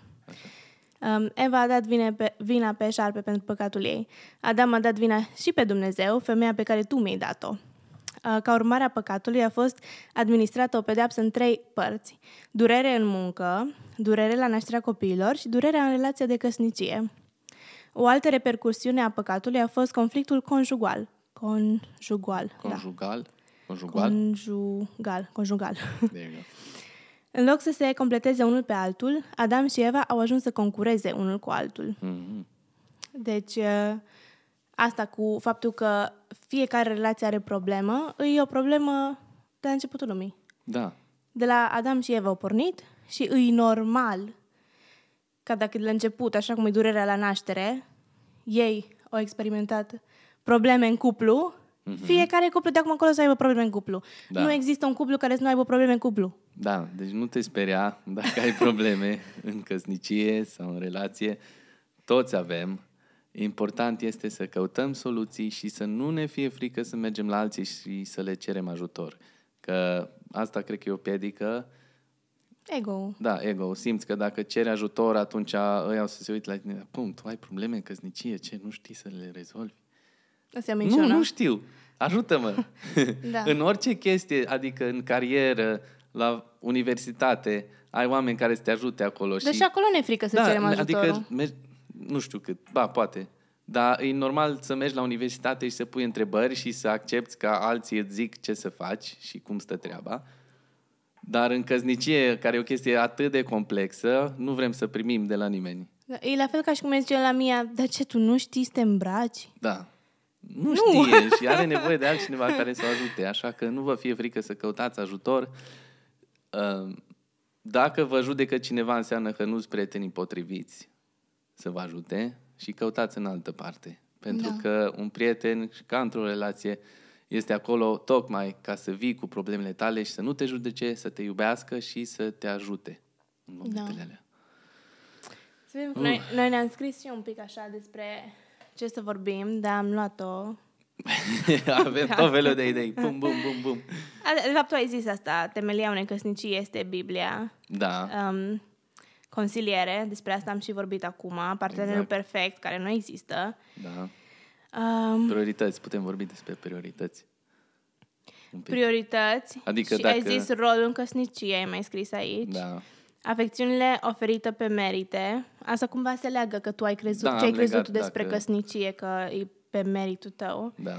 S2: Um, Eva a dat vine pe, vina pe șarpe pentru păcatul ei. Adam a dat vina și pe Dumnezeu, femeia pe care tu mi-ai dat-o. Uh, ca urmare a păcatului a fost administrată o pedeapsă în trei părți. Durere în muncă, durere la nașterea copiilor și durerea în relația de căsnicie. O altă repercursiune a păcatului a fost conflictul conjugal. Conjugal. Conjugal.
S1: Da. Conjugal.
S2: Conjugal. Conjugal. În loc să se completeze unul pe altul, Adam și Eva au ajuns să concureze unul cu altul. Mm-hmm. Deci, ă, asta cu faptul că fiecare relație are problemă, e o problemă de la începutul lumii. Da. De la Adam și Eva au pornit și e normal ca dacă de la început, așa cum e durerea la naștere, ei au experimentat probleme în cuplu, Mm-hmm. Fiecare cuplu de acum încolo să aibă probleme în cuplu. Da. Nu există un cuplu care să nu aibă probleme în cuplu.
S1: Da, deci nu te speria dacă ai probleme în căsnicie sau în relație. Toți avem. Important este să căutăm soluții și să nu ne fie frică să mergem la alții și să le cerem ajutor. Că asta cred că e o piedică. Ego. Da, ego. Simți că dacă ceri ajutor, atunci ăia o să se uite la tine. Pum, tu ai probleme în căsnicie, ce? Nu știi să le rezolvi? Ați nu, nu știu. Ajută-mă. da. în orice chestie, adică în carieră, la universitate, ai oameni care să te ajute acolo. Deci și... acolo
S2: ne frică să da, cerem adică ajutorul. Adică,
S1: mergi, nu știu cât, ba, poate. Dar e normal să mergi la universitate și să pui întrebări și să accepti că alții îți zic ce să faci și cum stă treaba. Dar în căznicie, care e o chestie atât de complexă, nu vrem să primim de la nimeni.
S2: Da, e la fel ca și cum zice la mia, dar ce, tu nu știi să te îmbraci?
S1: Da nu, nu și are nevoie de altcineva care să o ajute, așa că nu vă fie frică să căutați ajutor. Ehm, dacă vă judecă cineva, înseamnă că nu ți prietenii potriviți să vă ajute și căutați în altă parte. Pentru da. că un prieten, ca într-o relație, este acolo tocmai ca să vii cu problemele tale și să nu te judece, să te iubească și să te ajute în momentele da. alea.
S2: Noi, noi ne-am scris și un pic așa despre ce să vorbim, dar am luat-o.
S1: Avem tot felul de idei. Bum, bum, bum, bum.
S2: De fapt, tu ai zis asta. Temelia unei căsnicii este Biblia. Da. Um, consiliere, despre asta am și vorbit acum. Partenerul exact. perfect, care nu există.
S1: Da. Um, priorități, putem vorbi despre priorități.
S2: Priorități. Adică și dacă... ai zis rolul în căsnicie, ai mai scris aici. Da. Afecțiunile oferite pe merite, asta cumva se leagă că tu ai crezut, da, ce ai crezut tu despre dacă... căsnicie, că e pe meritul tău. Da.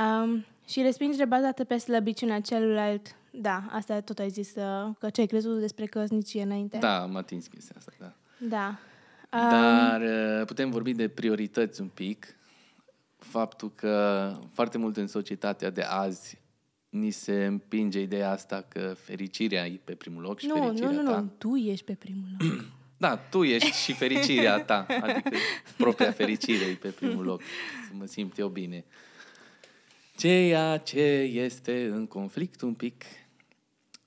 S2: Um, și respingere bazată pe slăbiciunea celuilalt. Da, asta tot ai zis, uh, că ce ai crezut despre căsnicie înainte. Da, am
S1: atins chestia asta, da.
S2: Da. Um... Dar
S1: uh, putem vorbi de priorități un pic. Faptul că foarte mult în societatea de azi ni se împinge ideea asta că fericirea e pe primul loc și nu, fericirea nu, nu, ta. Nu,
S2: tu ești pe primul loc.
S1: da, tu ești și fericirea ta, adică propria fericire e pe primul loc, să mă simt eu bine. Ceea ce este în conflict un pic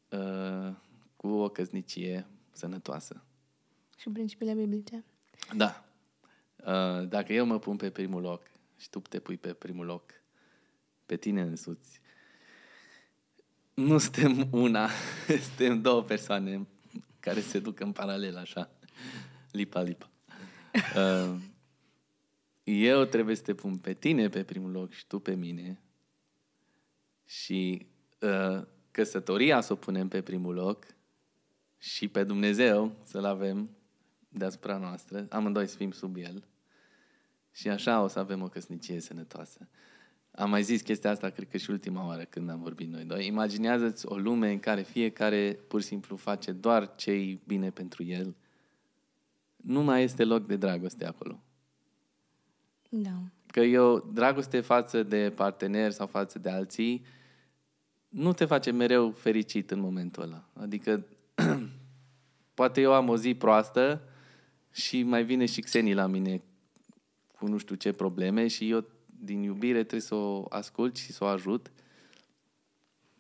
S1: uh, cu o căsnicie sănătoasă.
S2: Și principiile biblice.
S1: Da. Uh, dacă eu mă pun pe primul loc și tu te pui pe primul loc, pe tine însuți, nu suntem una, suntem două persoane care se duc în paralel așa, lipa-lipa. Uh, eu trebuie să te pun pe tine pe primul loc și tu pe mine și uh, căsătoria să o punem pe primul loc și pe Dumnezeu să-L avem deasupra noastră, amândoi să fim sub El și așa o să avem o căsnicie sănătoasă. Am mai zis chestia asta, cred că și ultima oară când am vorbit noi doi. Imaginează-ți o lume în care fiecare pur și simplu face doar ce bine pentru el. Nu mai este loc de dragoste acolo. Da. Că eu, dragoste față de partener sau față de alții, nu te face mereu fericit în momentul ăla. Adică, poate eu am o zi proastă și mai vine și Xenii la mine cu nu știu ce probleme și eu din iubire trebuie să o ascult și să o ajut.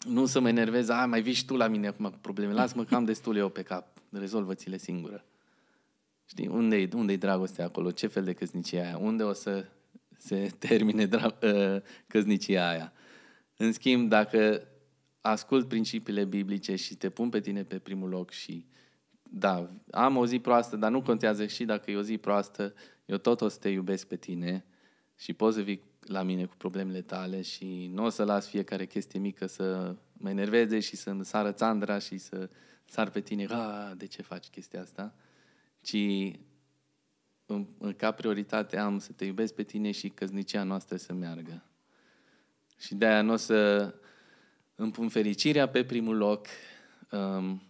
S1: Nu să mă enervez, ai mai vii și tu la mine acum cu probleme, las-mă că am destul eu pe cap, rezolvă-ți-le singură. Știi, unde-i, unde-i dragostea acolo? Ce fel de căsnicie aia? Unde o să se termine dra- uh, căsnicia aia? În schimb, dacă ascult principiile biblice și te pun pe tine pe primul loc și da, am o zi proastă, dar nu contează și dacă e o zi proastă, eu tot o să te iubesc pe tine și poți să vii la mine cu problemele tale și nu o să las fiecare chestie mică să mă enerveze și să-mi sară țandra și să sar pe tine, a, de ce faci chestia asta? Ci în, în, ca prioritate am să te iubesc pe tine și căznicia noastră să meargă. Și de-aia nu o să îmi pun fericirea pe primul loc, um,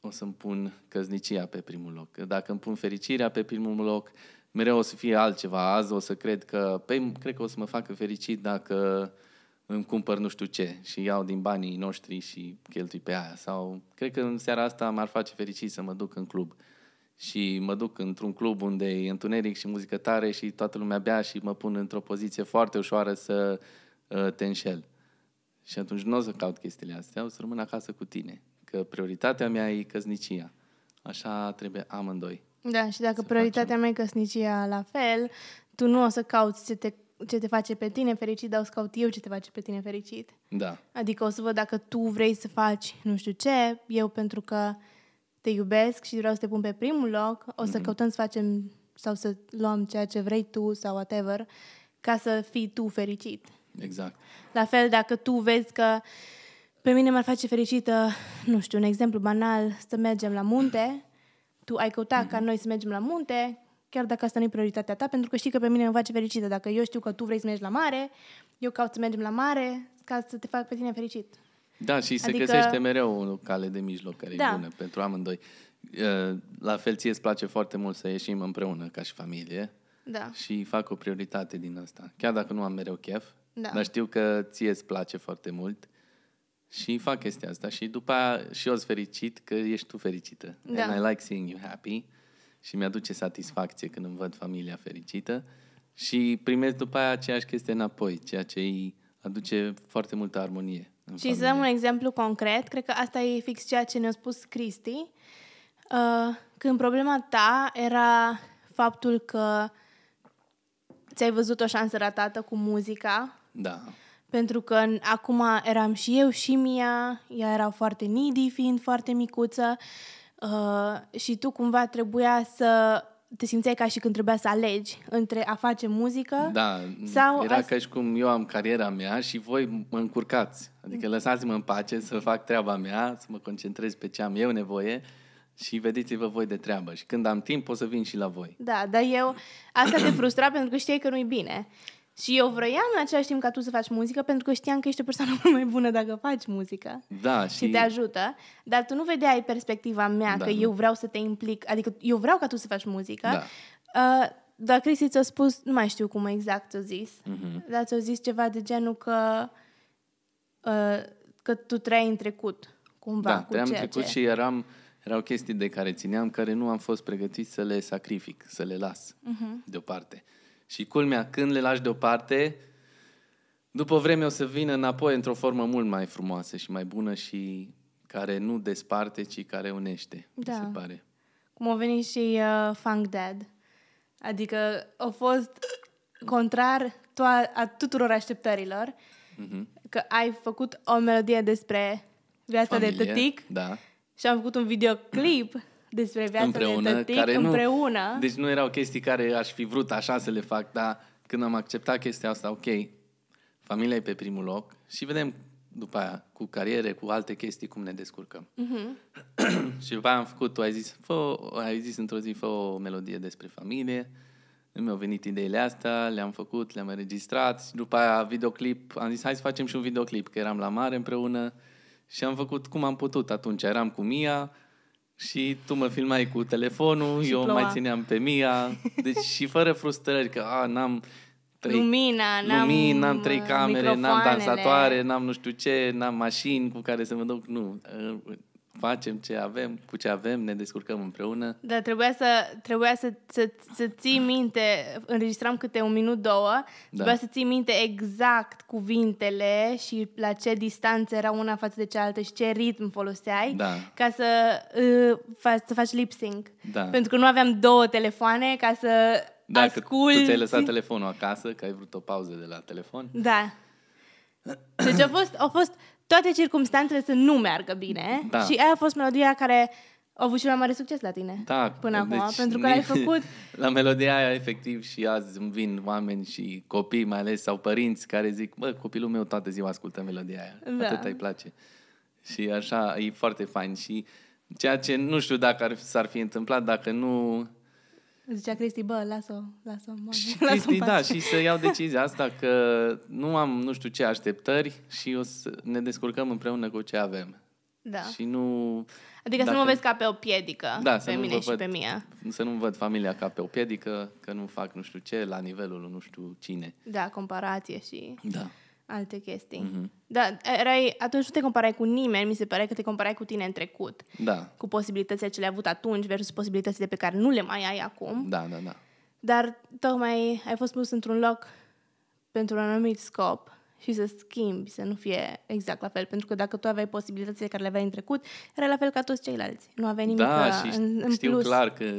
S1: o să-mi pun căznicia pe primul loc. Dacă îmi pun fericirea pe primul loc, mereu o să fie altceva. Azi o să cred că, pe, păi, cred că o să mă facă fericit dacă îmi cumpăr nu știu ce și iau din banii noștri și cheltui pe aia. Sau cred că în seara asta m-ar face fericit să mă duc în club. Și mă duc într-un club unde e întuneric și muzică tare și toată lumea bea și mă pun într-o poziție foarte ușoară să ă, te înșel. Și atunci nu o să caut chestiile astea, o să rămân acasă cu tine. Că prioritatea mea e căsnicia. Așa trebuie amândoi.
S2: Da, și dacă prioritatea mea e căsnicia la fel, tu nu o să cauți ce te, ce te face pe tine fericit, dar o să caut eu ce te face pe tine fericit. Da. Adică o să văd dacă tu vrei să faci nu știu ce, eu pentru că te iubesc și vreau să te pun pe primul loc, o să mm-hmm. căutăm să facem sau să luăm ceea ce vrei tu sau whatever, ca să fii tu fericit. Exact. La fel, dacă tu vezi că pe mine m-ar face fericită, nu știu, un exemplu banal, să mergem la munte, tu ai căutat mm-hmm. ca mhm. noi să mergem la munte, chiar dacă asta nu e prioritatea ta, pentru că știi că pe mine îmi face fericită. Dacă eu știu că tu vrei să mergi la mare, eu caut să mergem la mare ca să te fac pe tine fericit.
S1: Da, și adică... se găsește mereu o cale de mijloc care da. e bună pentru amândoi. La fel ție îți place foarte mult să ieșim împreună ca și familie da. și fac o prioritate din asta. Chiar dacă nu am mereu chef, da. dar știu că ție îți place foarte mult și fac chestia asta și după aia și eu sunt fericit că ești tu fericită. Da. And I like seeing you happy și mi-aduce satisfacție când îmi văd familia fericită și primesc după aia aceeași chestie înapoi, ceea ce îi aduce foarte multă armonie. Și să dăm
S2: un exemplu concret, cred că asta e fix ceea ce ne-a spus Cristi. Uh, când problema ta era faptul că ți-ai văzut o șansă ratată cu muzica. Da. Pentru că acum eram și eu și Mia, ea era foarte needy fiind foarte micuță uh, și tu cumva trebuia să te simțeai ca și când trebuia să alegi între a face muzică
S1: da, sau... era a... ca și cum eu am cariera mea și voi mă încurcați. Adică lăsați-mă în pace să fac treaba mea, să mă concentrez pe ce am eu nevoie și vedeți-vă voi de treabă. Și când am timp, o să vin și la voi.
S2: Da, dar eu... Asta te frustra pentru că știi că nu-i bine. Și eu vroiam în același timp ca tu să faci muzică pentru că știam că ești o persoană mult mai bună dacă faci muzică.
S1: Da, și... și te ajută,
S2: dar tu nu vedeai perspectiva mea da, că nu. eu vreau să te implic, adică eu vreau ca tu să faci muzică. Da. Uh, dar Cristi ți-a spus, nu mai știu cum exact ți-a zis, mm-hmm. dar ți-a zis ceva de genul că uh, că tu trăiai în trecut, cumva, da, cu trăiam în trecut ce... și
S1: eram erau chestii de care țineam, care nu am fost pregătit să le sacrific, să le las uh-huh. deoparte. Și culmea, când le lași deoparte, după vreme o să vină înapoi într-o formă mult mai frumoasă și mai bună și care nu desparte, ci care unește, da. mi se pare.
S2: Cum a venit și uh, Funk Dad. Adică a fost contrar to- a tuturor așteptărilor mm-hmm. că ai făcut o melodie despre viața Familie, de tătic da. și am făcut un videoclip despre viața împreună, de tătic, care nu,
S1: Deci nu erau chestii care aș fi vrut așa să le fac, dar când am acceptat chestia asta, ok, familia e pe primul loc și vedem după aia cu cariere, cu alte chestii, cum ne descurcăm.
S2: Uh-huh.
S1: și după aia am făcut, tu ai zis, fă, ai zis într-o zi, fă o melodie despre familie, mi-au venit ideile astea, le-am făcut, le-am înregistrat și după aia videoclip, am zis hai să facem și un videoclip, că eram la mare împreună și am făcut cum am putut atunci. Eram cu Mia, și tu mă filmai cu telefonul, și eu ploua. mai țineam pe Mia. Deci și fără frustrări că a, n-am trei, lumina, n-am, lumini, n-am trei camere, n-am dansatoare, n-am nu știu ce, n-am mașini cu care să mă duc. Nu, facem ce avem, cu ce avem, ne descurcăm împreună.
S2: Da, trebuia să, trebuia să, să, să ții minte, înregistram câte un minut, două, da. trebuia să ții minte exact cuvintele și la ce distanță era una față de cealaltă și ce ritm foloseai da. ca să, uh, să faci lip sync. Da. Pentru că nu aveam două telefoane ca să
S1: Dacă asculti. tu ți-ai lăsat telefonul acasă, că ai vrut o pauză de la telefon.
S2: Da. Deci a fost, a fost toate circumstanțele să nu meargă bine. Da. Și aia a fost melodia care a avut și mai mare succes la tine da,
S1: până deci acum, pentru că ai făcut... La melodia aia, efectiv, și azi îmi vin oameni și copii, mai ales, sau părinți care zic, bă, copilul meu toată ziua ascultă melodia aia, da. atât îi place. Și așa, e foarte fain și ceea ce nu știu dacă ar, s-ar fi întâmplat dacă nu
S2: Zicea Cristi, bă, lasă o lasă o mamă, și las Cristi, da,
S1: și să iau decizia asta că nu am nu știu ce așteptări și o să ne descurcăm împreună cu ce avem. Da. Și nu... Adică dacă... să nu mă vezi
S2: ca pe o piedică da, pe mine și văd, pe mie.
S1: Să nu văd familia ca pe o piedică, că nu fac nu știu ce la nivelul nu știu cine.
S2: Da, comparație și... Da alte chestii. Mm-hmm. Da, erai, atunci nu te comparai cu nimeni, mi se pare că te comparai cu tine în trecut. Da. Cu posibilitățile ce le-ai avut atunci versus posibilitățile pe care nu le mai ai acum. Da, da, da. Dar tocmai ai fost pus într-un loc pentru un anumit scop și să schimbi, să nu fie exact la fel. Pentru că dacă tu aveai posibilitățile care le aveai în trecut, era la fel ca toți ceilalți. Nu aveai nimic da, uh, și în, în știu plus. clar
S1: că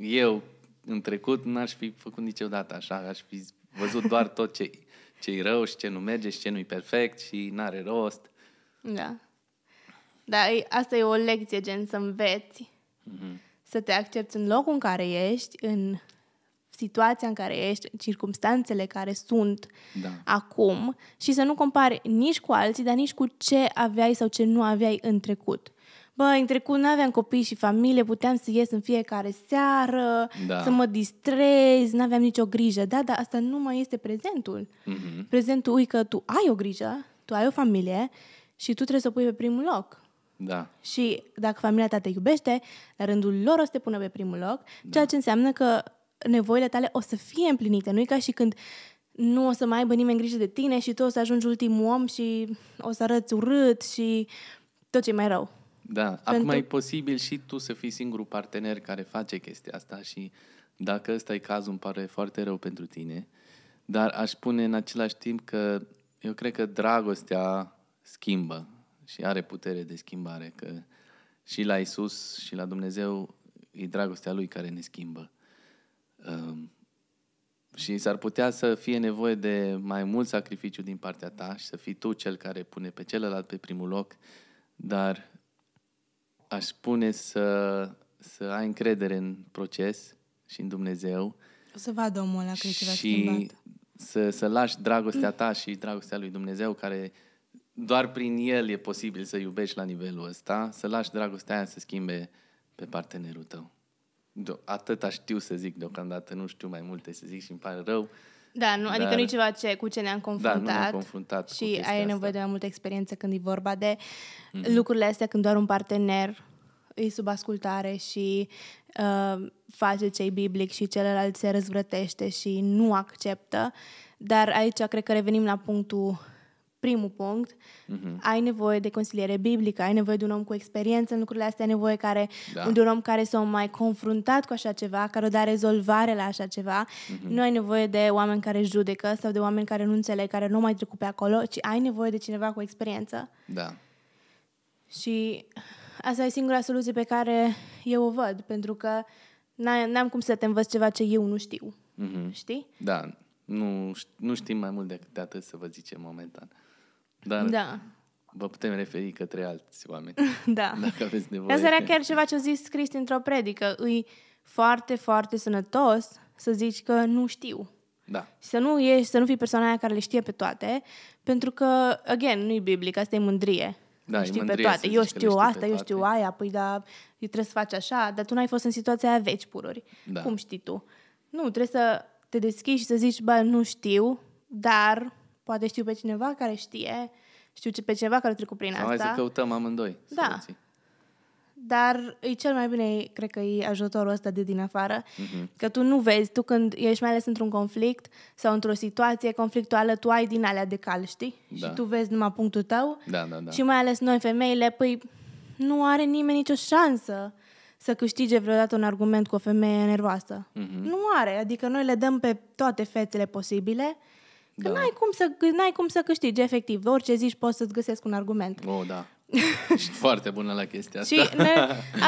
S1: eu în trecut n-aș fi făcut niciodată așa, aș fi văzut doar tot ce ce e rău și ce nu merge și ce nu-i perfect și n-are rost.
S2: Da. Dar asta e o lecție, gen, să înveți. Mm-hmm. Să te accepti în locul în care ești, în situația în care ești, în circumstanțele care sunt da. acum și să nu compari nici cu alții, dar nici cu ce aveai sau ce nu aveai în trecut. Bă, în trecut nu aveam copii și familie, puteam să ies în fiecare seară, da. să mă distrez, nu aveam nicio grijă. Da, dar asta nu mai este prezentul. Mm-hmm. Prezentul, ui că tu ai o grijă, tu ai o familie și tu trebuie să o pui pe primul loc. Da. Și dacă familia ta te iubește, la rândul lor o să te pună pe primul loc, da. ceea ce înseamnă că nevoile tale o să fie împlinite. Nu e ca și când nu o să mai aibă nimeni grijă de tine și tu o să ajungi ultimul om și o să arăți urât și tot ce mai rău.
S1: Da, Pentru... acum e posibil și tu să fii singurul partener care face chestia asta și dacă ăsta e cazul, îmi pare foarte rău pentru tine, dar aș spune în același timp că eu cred că dragostea schimbă și are putere de schimbare, că și la Isus și la Dumnezeu e dragostea Lui care ne schimbă. Um, și s-ar putea să fie nevoie de mai mult sacrificiu din partea ta și să fii tu cel care pune pe celălalt pe primul loc, dar aș spune să, să ai încredere în proces și în Dumnezeu.
S2: O să vadă omul ăla că e ceva și
S1: Să, să lași dragostea ta și dragostea lui Dumnezeu, care doar prin el e posibil să iubești la nivelul ăsta, să lași dragostea aia să schimbe pe partenerul tău. Atâta știu să zic deocamdată, nu știu mai multe să zic și îmi pare rău.
S2: Da, nu, adică dar, adică nu e ceva ce, cu ce ne-am confruntat. Da, nu ne-am confruntat Și ai nevoie de mai multă experiență când e vorba de mm-hmm. lucrurile astea, când doar un partener e sub ascultare și uh, face ce biblic și celălalt se răzvrătește și nu acceptă. Dar aici cred că revenim la punctul primul punct, mm-hmm. ai nevoie de consiliere biblică, ai nevoie de un om cu experiență în lucrurile astea, ai nevoie care, da. de un om care s-a mai confruntat cu așa ceva, care o da rezolvare la așa ceva. Mm-hmm. Nu ai nevoie de oameni care judecă sau de oameni care nu înțeleg, care nu mai trecut pe acolo, ci ai nevoie de cineva cu experiență. Da. Și asta e singura soluție pe care eu o văd, pentru că n-am cum să te învăț ceva ce eu nu știu. Mm-hmm. Știi?
S1: Da. Nu, nu știm mai mult decât de atât să vă zicem momentan. Dar da. vă putem referi către alți oameni.
S2: da. Dacă aveți nevoie. Asta era chiar ceva ce a zis Cristi într-o predică. Îi foarte, foarte sănătos să zici că nu știu. Da. Și să nu ești, să nu fii persoana aia care le știe pe toate, pentru că, again, nu e biblic, asta e mândrie. Da, știi mândrie pe toate. Eu știu, asta, eu știu aia, păi da, trebuie să faci așa, dar tu n-ai fost în situația aia veci pururi. Da. Cum știi tu? Nu, trebuie să te deschizi și să zici, bă, nu știu, dar Poate știu pe cineva care știe, știu pe cineva care trecut prin Sau asta. Hai să
S1: căutăm amândoi Da. Soluții.
S2: Dar e cel mai bine, cred că e ajutorul ăsta de din afară, mm-hmm. că tu nu vezi, tu când ești mai ales într-un conflict sau într-o situație conflictuală, tu ai din alea de cal, știi? Da. Și tu vezi numai punctul tău.
S1: Da, da, da. Și mai
S2: ales noi, femeile, păi nu are nimeni nicio șansă să câștige vreodată un argument cu o femeie nervoasă. Mm-hmm. Nu are, adică noi le dăm pe toate fețele posibile da. N-ai, cum să, n-ai cum să câștigi, efectiv. Orice zici, poți să-ți găsesc un argument. Oh, da.
S1: Ești foarte bună la chestia asta. Și ne,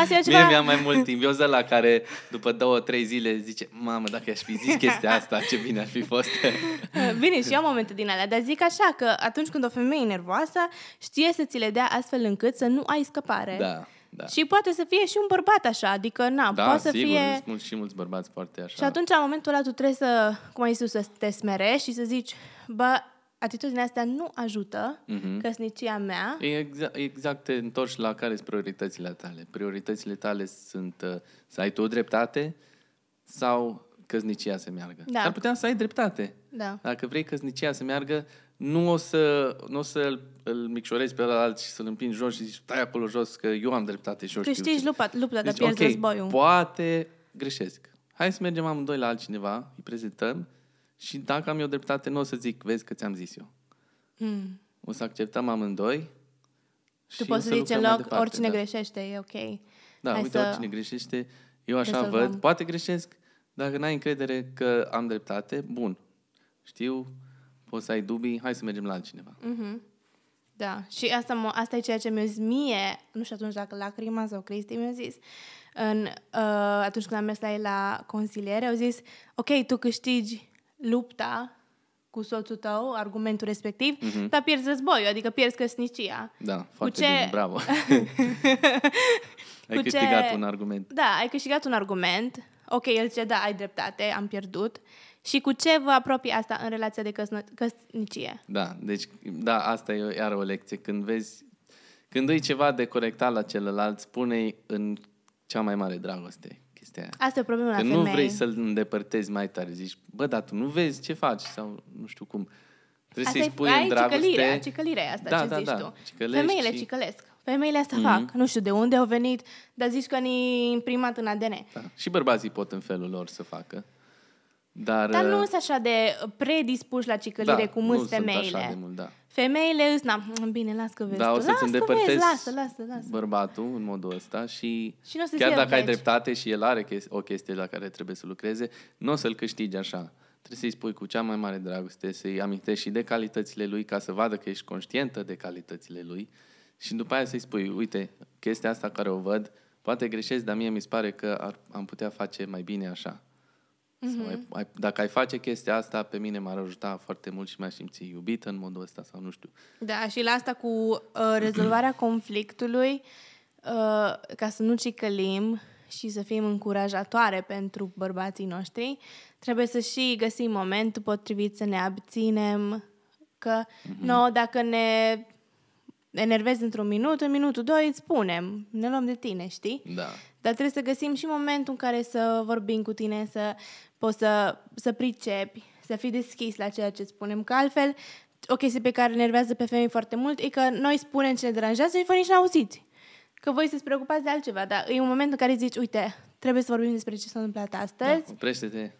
S1: azi e ceva... Mie mi-a mai mult timp. Eu la care după două, trei zile zice Mamă, dacă aș fi zis chestia asta, ce bine ar fi fost.
S2: bine, și eu am momente din alea, dar zic așa că atunci când o femeie e nervoasă, știe să ți le dea astfel încât să nu ai scăpare. Da. Da. Și poate să fie și un bărbat așa, adică na, da, poate sigur, să fie...
S1: sigur, și mulți bărbați foarte așa. Și atunci,
S2: în momentul ăla, tu trebuie să, cum ai zis, să te smerești și să zici, bă, atitudinea asta nu ajută mm-hmm. căsnicia mea.
S1: Exact, exact, te întorci la care sunt prioritățile tale. Prioritățile tale sunt uh, să ai tu dreptate sau căsnicia să meargă. Da. Dar putea să ai dreptate. Da. Dacă vrei căsnicia să meargă, nu o să, nu o să îl micșorezi pe alții și să-l împingi jos și zici, stai acolo jos că eu am dreptate și eu știu. Câștigi
S2: lupta, lupta dar deci, pierzi okay, războiul.
S1: poate greșesc. Hai să mergem amândoi la altcineva, îi prezentăm și dacă am eu dreptate, nu o să zic, vezi că ți-am zis eu. Hmm. O să acceptăm amândoi.
S2: Tu poți să zici în loc, departe, oricine da. greșește, e ok. Da, Hai uite, să... oricine
S1: greșește, eu așa văd. Poate greșesc, dacă n-ai încredere că am dreptate, bun. Știu, poți să ai dubii, hai să mergem la altcineva.
S2: Mm-hmm. Da, și asta, mă, asta e ceea ce mi-a zis mie, nu știu atunci dacă lacrima sau Cristi mi-a zis, în, uh, atunci când am mers la el la consiliere, au zis, ok, tu câștigi lupta cu soțul tău, argumentul respectiv, mm-hmm. dar pierzi războiul, adică pierzi căsnicia.
S1: Da, foarte ce... bine, bravo. ai cu câștigat ce... un argument.
S2: Da, ai câștigat un argument, ok, el ce da, ai dreptate, am pierdut, uh, și cu ce vă apropii asta în relația de căsnă- căsnicie?
S1: Da, deci da, asta e iar o lecție. Când vezi, când îi ceva de corectat la celălalt, spune în cea mai mare dragoste chestia aia. Asta
S2: e problema la nu vrei să-l
S1: îndepărtezi mai tare. Zici, bă, dar tu nu vezi ce faci sau nu știu cum. Trebuie asta să-i spui în dragoste. Cicălirea, cicălirea
S2: asta da, ce da, zici da. tu. Cicălești Femeile și... cicălesc. Femeile asta mm-hmm. fac. Nu știu de unde au venit, dar zici că ni imprimat în ADN. Da.
S1: Și bărbații pot în felul lor să facă. Dar, Dar nu uh, sunt
S2: așa de predispuși la cicălire da, cum sunt femeile. Sunt așa de mult, da. Femeile îți, na, bine, las că vezi Da, o să-ți îndepărtezi lasă, lasă, lasă.
S1: bărbatul în modul ăsta și, și n-o chiar dacă ai dreptate și el are o chestie la care trebuie să lucreze, nu o să-l câștigi așa. Trebuie să-i spui cu cea mai mare dragoste, să-i amintești și de calitățile lui ca să vadă că ești conștientă de calitățile lui și după aia să-i spui, uite, chestia asta care o văd, poate greșesc, dar mie mi se pare că ar, am putea face mai bine așa. Mm-hmm. Ai, ai, dacă ai face chestia asta, pe mine m-ar ajuta foarte mult și mi-aș simți iubită în modul ăsta sau nu știu.
S2: Da, și la asta cu uh, rezolvarea conflictului, uh, ca să nu cicălim și să fim încurajatoare pentru bărbații noștri, trebuie să și găsim momentul potrivit să ne abținem, că mm-hmm. no, dacă ne enervezi într-un minut, în minutul doi îți spunem, ne luăm de tine, știi? Da. Dar trebuie să găsim și momentul în care să vorbim cu tine, să poți să, să pricepi, să fii deschis la ceea ce spunem, că altfel o chestie pe care nervează pe femei foarte mult e că noi spunem ce ne deranjează și voi nici n-auziți. Că voi să-ți preocupați de altceva, dar e un moment în care zici, uite, trebuie să vorbim despre ce s-a întâmplat da, astăzi. Da, oprește-te.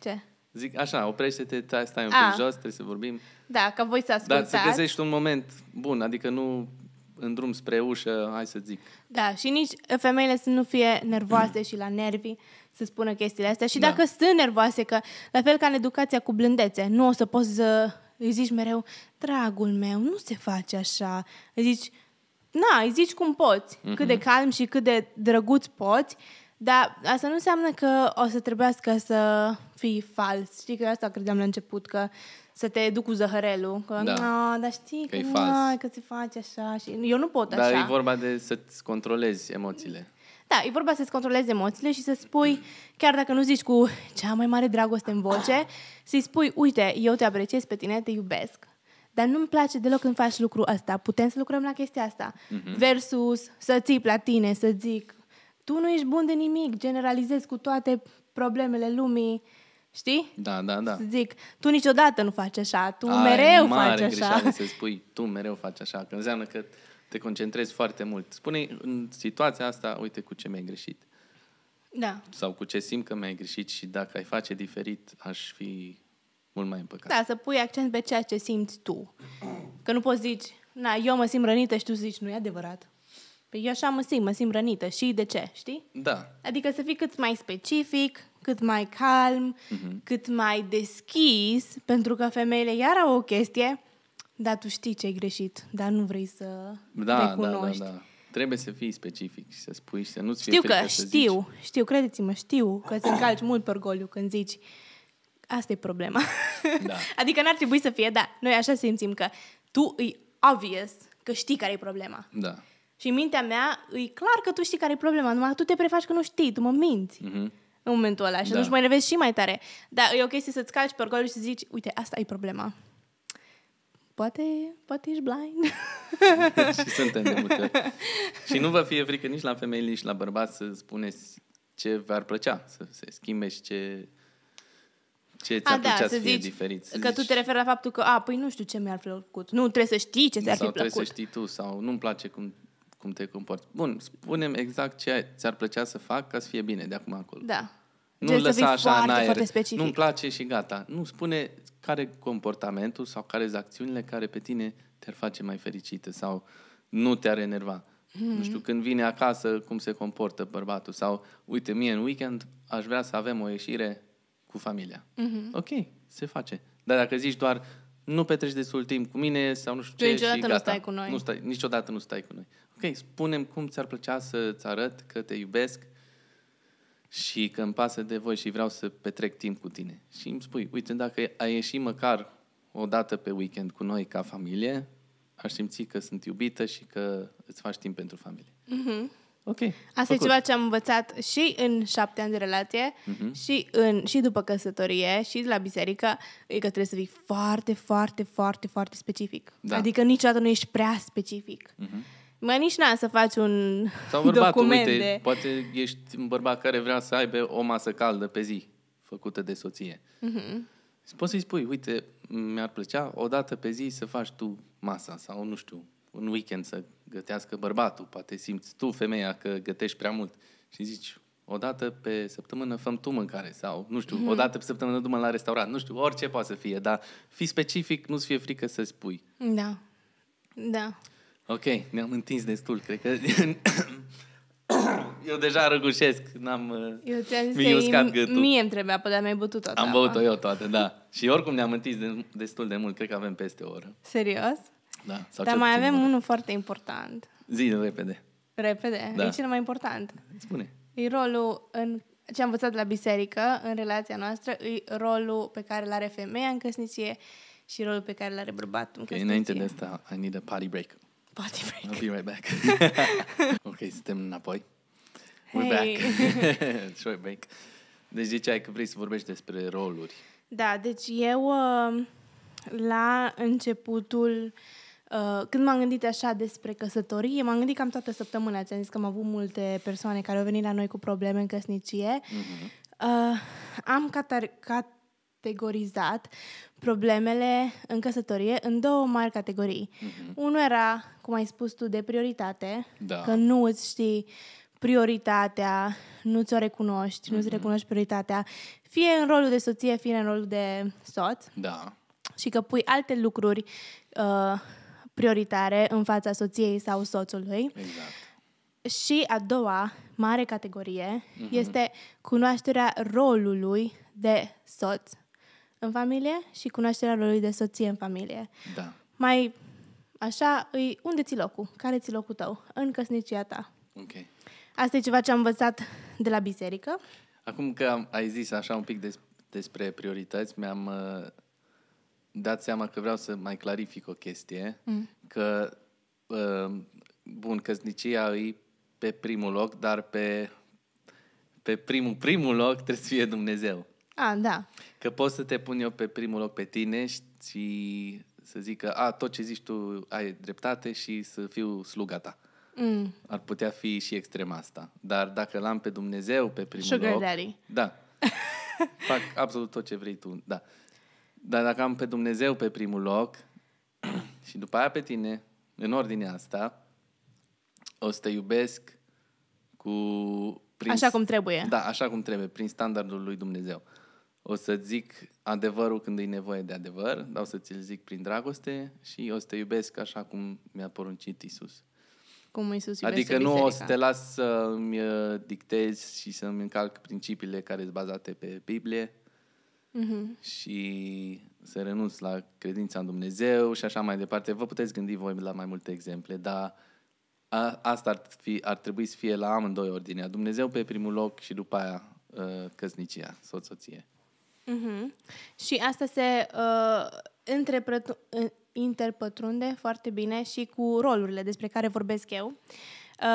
S2: Ce?
S1: Zic așa, oprește-te, stai un ah. pic jos, trebuie să vorbim.
S2: Da, ca voi să ascultați. Dar să găsești
S1: un moment bun, adică nu în drum spre ușă, hai să zic.
S2: Da, și nici femeile să nu fie nervoase și la nervii, să spună chestiile astea și da. dacă sunt nervoase, că la fel ca în educația cu blândețe, nu o să poți să îi zici mereu, dragul meu, nu se face așa, îi zici, na, îi zici cum poți, mm-hmm. cât de mhm. calm și cât de drăguț poți, dar asta nu înseamnă că o să trebuiască să fii fals. Știi că asta credeam la început, că să te duc cu zăhărelul. Că, da. dar știi că, că, e Na, că se face așa. Și eu nu pot dar așa. Dar e
S1: vorba de să-ți controlezi emoțiile.
S2: Da, e vorba să-ți controlezi emoțiile și să spui, chiar dacă nu zici cu cea mai mare dragoste în voce, să-i spui, uite, eu te apreciez pe tine, te iubesc, dar nu-mi place deloc când faci lucrul ăsta, putem să lucrăm la chestia asta. Mm-hmm. Versus să ții la tine, să zic, tu nu ești bun de nimic, generalizezi cu toate problemele lumii, știi?
S1: Da, da, da. Să
S2: zic, tu niciodată nu faci așa, tu Ai, mereu mare faci așa. Ai mare să
S1: spui, tu mereu faci așa, că înseamnă că te concentrezi foarte mult. spune în situația asta, uite cu ce mi-ai greșit. Da. Sau cu ce simt că mi-ai greșit și dacă ai face diferit, aș fi mult mai împăcat. Da,
S2: să pui accent pe ceea ce simți tu. Că nu poți zici, na, eu mă simt rănită și tu zici, nu e adevărat. Păi eu așa mă simt, mă simt rănită și de ce, știi? Da. Adică să fii cât mai specific, cât mai calm, uh-huh. cât mai deschis, pentru că femeile iar au o chestie da, tu știi ce ai greșit, dar nu vrei să da, recunoști. Da, da, da.
S1: Trebuie să fii specific și să spui și să nu-ți fie Știu că să știu,
S2: zici. știu, credeți-mă, știu că îți încalci mult pe orgoliu când zici asta e problema. Da. adică n-ar trebui să fie, da, noi așa simțim că tu îi obvious că știi care e problema. Da. Și în mintea mea, e clar că tu știi care e problema, numai tu te prefaci că nu știi, tu mă minți. Mm-hmm. În momentul ăla și da. atunci mai revezi și mai tare. Dar e o chestie să-ți calci pe orgoliu și să zici, uite, asta e problema poate, poate ești blind. și
S1: suntem de multe Și nu vă fie frică nici la femei, nici la bărbați să spuneți ce v-ar plăcea să se schimbe și ce, ce ți-ar da, plăcea să, să fie zici, diferit. Să că zici... tu te
S2: referi la faptul că, a, păi nu știu ce mi-ar plăcut. Nu, trebuie să știi ce ți-ar fi plăcut. Sau trebuie să
S1: știi tu, sau nu-mi place cum, cum te comporți. Bun, spunem exact ce ți-ar plăcea să fac ca să fie bine de acum acolo.
S2: Da. Nu Gen lăsa așa foarte, în aer. Foarte specific. Nu-mi
S1: place și gata. Nu, spune care comportamentul sau care sunt acțiunile care pe tine te-ar face mai fericită sau nu te-ar enerva. Mm-hmm. Nu hmm. știu, când vine acasă, cum se comportă bărbatul sau, uite, mie în weekend aș vrea să avem o ieșire cu familia. Mm-hmm. Ok, se face. Dar dacă zici doar, nu petreci destul timp cu mine sau nu știu tu ce niciodată și gata. nu stai cu noi. Nu stai, niciodată nu stai cu noi. Ok, spunem cum ți-ar plăcea să-ți arăt că te iubesc și că îmi pasă de voi și vreau să petrec timp cu tine. Și îmi spui, uite, dacă ai ieși măcar o dată pe weekend cu noi ca familie, aș simți că sunt iubită și că îți faci timp pentru familie. Mm-hmm. Ok. Asta făcut. e ceva ce
S2: am învățat și în șapte ani de relație, mm-hmm. și, în, și după căsătorie, și la biserică, e că trebuie să fii foarte, foarte, foarte, foarte specific. Da. Adică niciodată nu ești prea specific. Mm-hmm. Mă, nici n-am să faci un Sau bărbatul, document uite, de...
S1: poate ești un bărbat care vrea să aibă o masă caldă pe zi, făcută de soție.
S2: Mm-hmm.
S1: Poți să-i spui, uite, mi-ar plăcea o dată pe zi să faci tu masa sau, nu știu, un weekend să gătească bărbatul. Poate simți tu, femeia, că gătești prea mult și zici, o dată pe săptămână făm tu mâncare sau, nu știu, mm-hmm. o mhm. dată pe săptămână du la restaurant, nu știu, orice poate să fie, dar fi specific, nu-ți fie frică să spui.
S2: Da, da.
S1: Ok, ne-am întins destul, cred că... eu deja răgușesc, n-am... Uh,
S2: eu ți-am zis că mie îmi trebuia apă, dar mi-ai băut toată Am băut-o eu
S1: toată, da. Și oricum ne-am întins de, destul de mult, cred că avem peste o oră. Serios? Da. Sau dar mai avem
S2: unul foarte important.
S1: Zi repede.
S2: Repede? Da. E cel mai important. Spune. E rolul în ce am învățat la biserică în relația noastră, e rolul pe care îl are femeia în căsnicie și rolul pe care îl are bărbatul în okay, căsnicie. Înainte de
S1: asta, I need a party break. Body break. I'll be right back. ok, suntem înapoi. We're back. Short break. Deci ziceai că vrei să vorbești despre roluri.
S2: Da, deci eu um, la începutul, uh, când m-am gândit așa despre căsătorie, m-am gândit cam toată săptămâna. Ți-am zis că am avut multe persoane care au venit la noi cu probleme în căsnicie. Mm-hmm. Am categorizat problemele în căsătorie în două mari categorii. Mm-hmm. Unul era, cum ai spus tu, de prioritate, da. că nu îți știi prioritatea, nu ți-o recunoști, mm-hmm. nu-ți mhm. recunoști prioritatea, fie în rolul de soție, fie în rolul de soț. Da. Și că pui alte lucruri uh, prioritare în fața soției sau soțului. Exact. Și a doua mare categorie mm-hmm. este cunoașterea rolului de soț în familie și cunoașterea lui de soție în familie. Da. Mai așa, îi, unde ți locul? Care ți locul tău? În căsnicia ta. Ok. Asta e ceva ce am învățat de la biserică.
S1: Acum că am, ai zis așa un pic des, despre priorități, mi-am uh, dat seama că vreau să mai clarific o chestie, mm. că, uh, bun, căsnicia e pe primul loc, dar pe, pe primul, primul loc trebuie să fie Dumnezeu. A, ah, da. Că pot să te pun eu pe primul loc pe tine și să zic că a, tot ce zici tu ai dreptate și să fiu sluga ta. Mm. Ar putea fi și extrem asta. Dar dacă l-am pe Dumnezeu pe primul Sugar loc... Daddy. Da. fac absolut tot ce vrei tu, da. Dar dacă am pe Dumnezeu pe primul loc și după aia pe tine, în ordinea asta, o să te iubesc cu...
S2: Prin, așa cum trebuie. Da,
S1: așa cum trebuie, prin standardul lui Dumnezeu o să zic adevărul când e nevoie de adevăr, dar o să ți-l zic prin dragoste și o să te iubesc așa cum mi-a poruncit Isus.
S2: Cum Isus iubește Adică nu biserica. o să te
S1: las să-mi uh, dictez și să-mi încalc principiile care sunt bazate pe Biblie
S2: uh-huh.
S1: și să renunț la credința în Dumnezeu și așa mai departe. Vă puteți gândi voi la mai multe exemple, dar a, asta ar, fi, ar trebui să fie la amândoi ordinea. Dumnezeu pe primul loc și după aia uh, căsnicia, soț-soție.
S2: Mm-hmm. Și asta se uh, întrepătru- interpătrunde foarte bine și cu rolurile despre care vorbesc eu.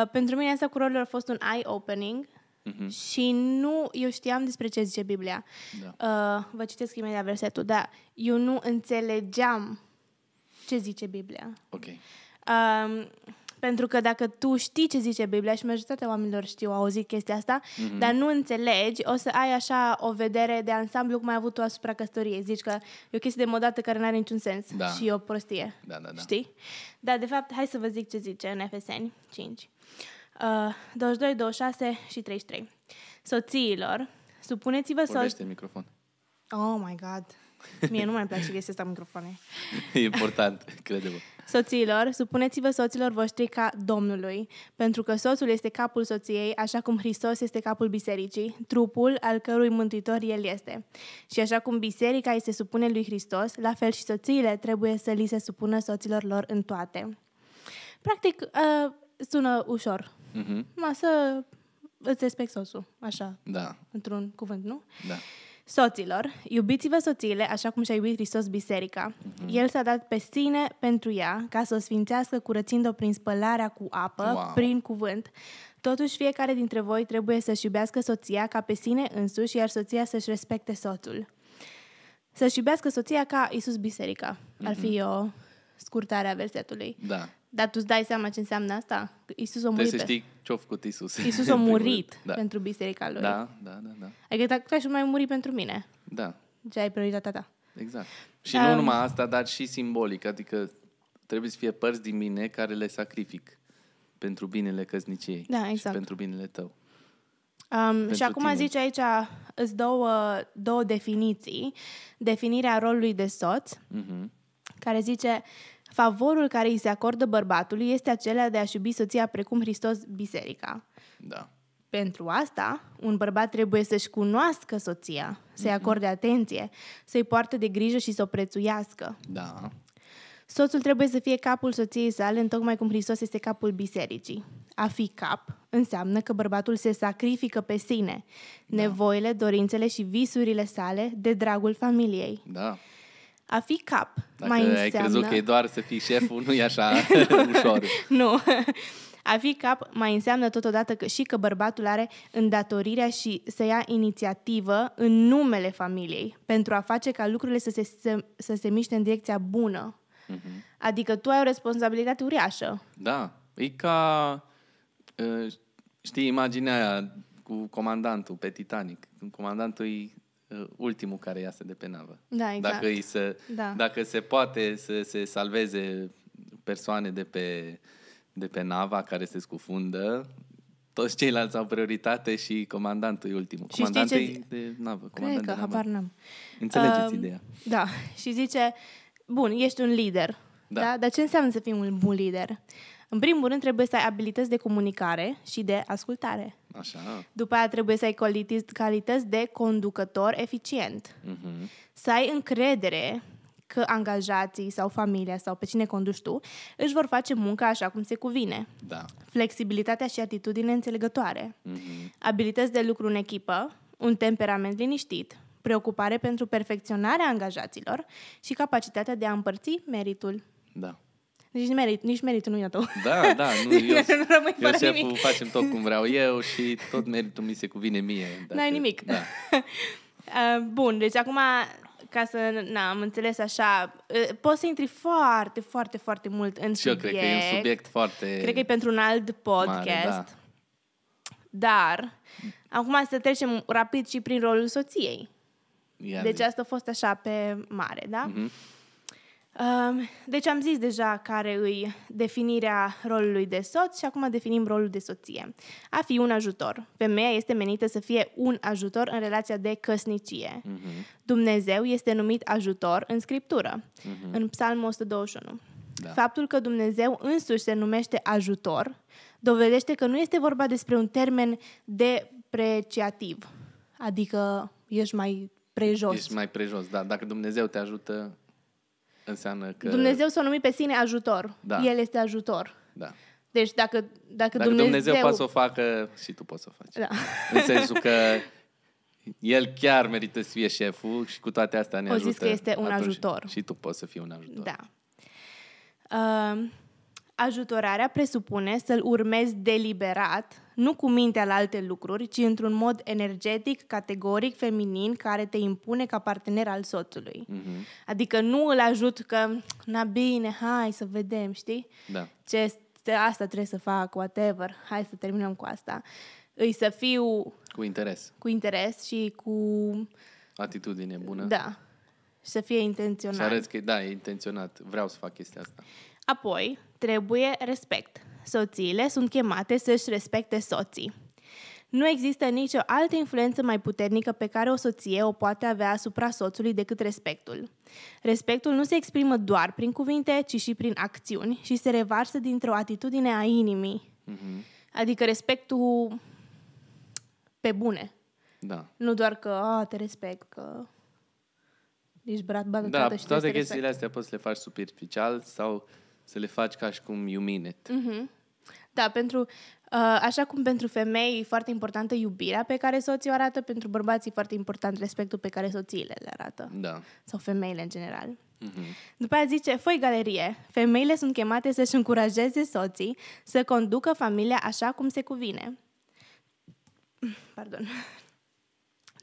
S2: Uh, pentru mine asta cu rolurile a fost un eye-opening mm-hmm. și nu eu știam despre ce zice Biblia. Da. Uh, vă citesc imediat versetul, da. Eu nu înțelegeam ce zice Biblia. Ok. Um, pentru că dacă tu știi ce zice Biblia și majoritatea oamenilor știu, au auzit chestia asta, mm-hmm. dar nu înțelegi, o să ai așa o vedere de ansamblu cum ai avut tu asupra căsătoriei. Zici că e o chestie de modată care nu are niciun sens da. și e o prostie.
S1: Da, da, da. Știi?
S2: Dar de fapt, hai să vă zic ce zice în Efeseni 5. Uh, 22, 26 și 33. Soțiilor, supuneți-vă... Vorbește so- microfon. Oh my God. Mie nu mai place chestia asta microfoane.
S1: E important, crede-mă.
S2: Soțiilor, supuneți-vă soților voștri ca Domnului, pentru că soțul este capul soției, așa cum Hristos este capul bisericii, trupul al cărui mântuitor el este. Și așa cum biserica îi se supune lui Hristos, la fel și soțiile trebuie să li se supună soților lor în toate. Practic, uh, sună ușor. Mm-hmm. Mă, să îți respect soțul, așa. Da. Într-un cuvânt, nu? Da. Soților, iubiți-vă soțiile așa cum și-a iubit Hristos biserica. Mm-hmm. El s-a dat pe sine pentru ea ca să o sfințească curățind-o prin spălarea cu apă, wow. prin cuvânt. Totuși, fiecare dintre voi trebuie să-și iubească soția ca pe sine însuși, iar soția să-și respecte soțul. Să-și iubească soția ca Isus biserica. Mm-hmm. Ar fi mhm. o scurtarea versetului. Da. Dar tu îți dai seama ce înseamnă asta? Isus a murit. Trebuie să știi
S1: ce-a făcut Isus. Isus a murit da. pentru biserica lui. Da, da, da. da.
S2: Adică dacă aș mai muri pentru mine. Da. Ce ai prioritatea ta.
S1: Exact. Și um, nu numai asta, dar și simbolic. Adică trebuie să fie părți din mine care le sacrific pentru binele căsniciei. Da, exact. Și pentru binele tău.
S2: Um, și acum tine. zice aici, îți două, două definiții. Definirea rolului de soț. Uh-huh care zice favorul care îi se acordă bărbatului este acela de a-și iubi soția precum Hristos biserica. Da. Pentru asta, un bărbat trebuie să-și cunoască soția, să-i mhm. acorde atenție, să-i poarte de grijă și să o prețuiască. Da. Soțul trebuie să fie capul soției sale, în tocmai cum Hristos este capul bisericii. A fi cap înseamnă că bărbatul se sacrifică pe sine, da. nevoile, dorințele și visurile sale de dragul familiei. Da. A fi cap
S1: Dacă mai înseamnă... ai crezut că e doar să fii șeful, nu e așa ușor.
S2: nu. A fi cap mai înseamnă totodată că și că bărbatul are îndatorirea și să ia inițiativă în numele familiei pentru a face ca lucrurile să se, să, să se miște în direcția bună. Mm-hmm. Adică tu ai o responsabilitate uriașă.
S1: Da. E ca, ă, știi, imaginea aia cu comandantul pe Titanic. Comandantul e Uh, ultimul care iasă de pe navă.
S2: Da, exact. Dacă, îi
S1: se, da. dacă se poate să se salveze persoane de pe, de pe nava care se scufundă, toți ceilalți au prioritate și comandantul e ultimul. Și comandantul ce... Zi... de navă. Cred că, navă. habar n-am. Înțelegeți uh, ideea.
S2: Da, și zice, bun, ești un lider, da. da? Dar ce înseamnă să fii un bun lider? În primul rând trebuie să ai abilități de comunicare și de ascultare. Așa. După aia trebuie să ai calități, de conducător eficient. Uh-huh. Să ai încredere că angajații sau familia sau pe cine conduci tu își vor face munca așa cum se cuvine. Da. Flexibilitatea și atitudine înțelegătoare. Uh-huh. Abilități de lucru în echipă, un temperament liniștit, preocupare pentru perfecționarea angajaților și capacitatea de a împărți meritul. Da. Nici merit, nici meritul nu e tău. Da, da, nu, eu, nu rămâi eu fără nimic. facem tot cum
S1: vreau eu și tot meritul mi se cuvine mie. Nu ai
S2: nimic. Da. uh, bun, deci acum, ca să, na, am înțeles așa, uh, poți să intri foarte, foarte, foarte mult în și subiect. Și eu cred că e un subiect
S1: foarte Cred că e
S2: pentru un alt podcast. Mare, da. Dar, acum să trecem rapid și prin rolul soției. Ia deci zi. asta a fost așa pe mare, da? Mm-hmm. Deci am zis deja care îi definirea rolului de soț și acum definim rolul de soție. A fi un ajutor. Femeia este menită să fie un ajutor în relația de căsnicie. Uh-huh. Dumnezeu este numit ajutor în Scriptură, uh-huh. în Psalmul 121. Da. Faptul că Dumnezeu însuși se numește ajutor dovedește că nu este vorba despre un termen depreciativ, adică ești mai prejos. Ești
S1: mai prejos, da. Dacă Dumnezeu te ajută, Înseamnă că... Dumnezeu
S2: s-a numit pe sine ajutor. Da. El este ajutor. Da. Deci dacă, dacă, dacă Dumnezeu... Dumnezeu poate să
S1: o facă, și tu poți să o faci. Da. În sensul că el chiar merită să fie șeful și cu toate astea ne o ajută. O zis că este un ajutor. Și tu poți să fii un ajutor.
S2: Da. Uh, Ajutorarea presupune să-l urmezi deliberat, nu cu mintea la alte lucruri, ci într-un mod energetic, categoric, feminin, care te impune ca partener al soțului. Mm-hmm. Adică nu îl ajut că, na bine, hai să vedem, știi? Da. Ce asta trebuie să fac, whatever, hai să terminăm cu asta. Îi să fiu...
S1: Cu interes.
S2: Cu interes și cu...
S1: Atitudine bună. Da.
S2: Și să fie intenționat. Să arăți
S1: că, da, e intenționat. Vreau să fac chestia asta.
S2: Apoi, Trebuie respect. Soțiile sunt chemate să-și respecte soții. Nu există nicio altă influență mai puternică pe care o soție o poate avea asupra soțului decât respectul. Respectul nu se exprimă doar prin cuvinte, ci și prin acțiuni și se revarsă dintr-o atitudine a inimii. Mm-hmm. Adică respectul pe bune. Da. Nu doar că, a, te respect, că ești brat, da, toate chestiile respect. astea
S1: poți să le faci superficial sau uh, să le faci ca și cum you mean it.
S2: Mm-hmm. Da, pentru, uh, așa cum pentru femei e foarte importantă iubirea pe care soții o arată, pentru bărbați e foarte important respectul pe care soțiile le arată. Da. Sau femeile în general. Mm-hmm. După aia zice, foi galerie, femeile sunt chemate să-și încurajeze soții să conducă familia așa cum se cuvine. Pardon.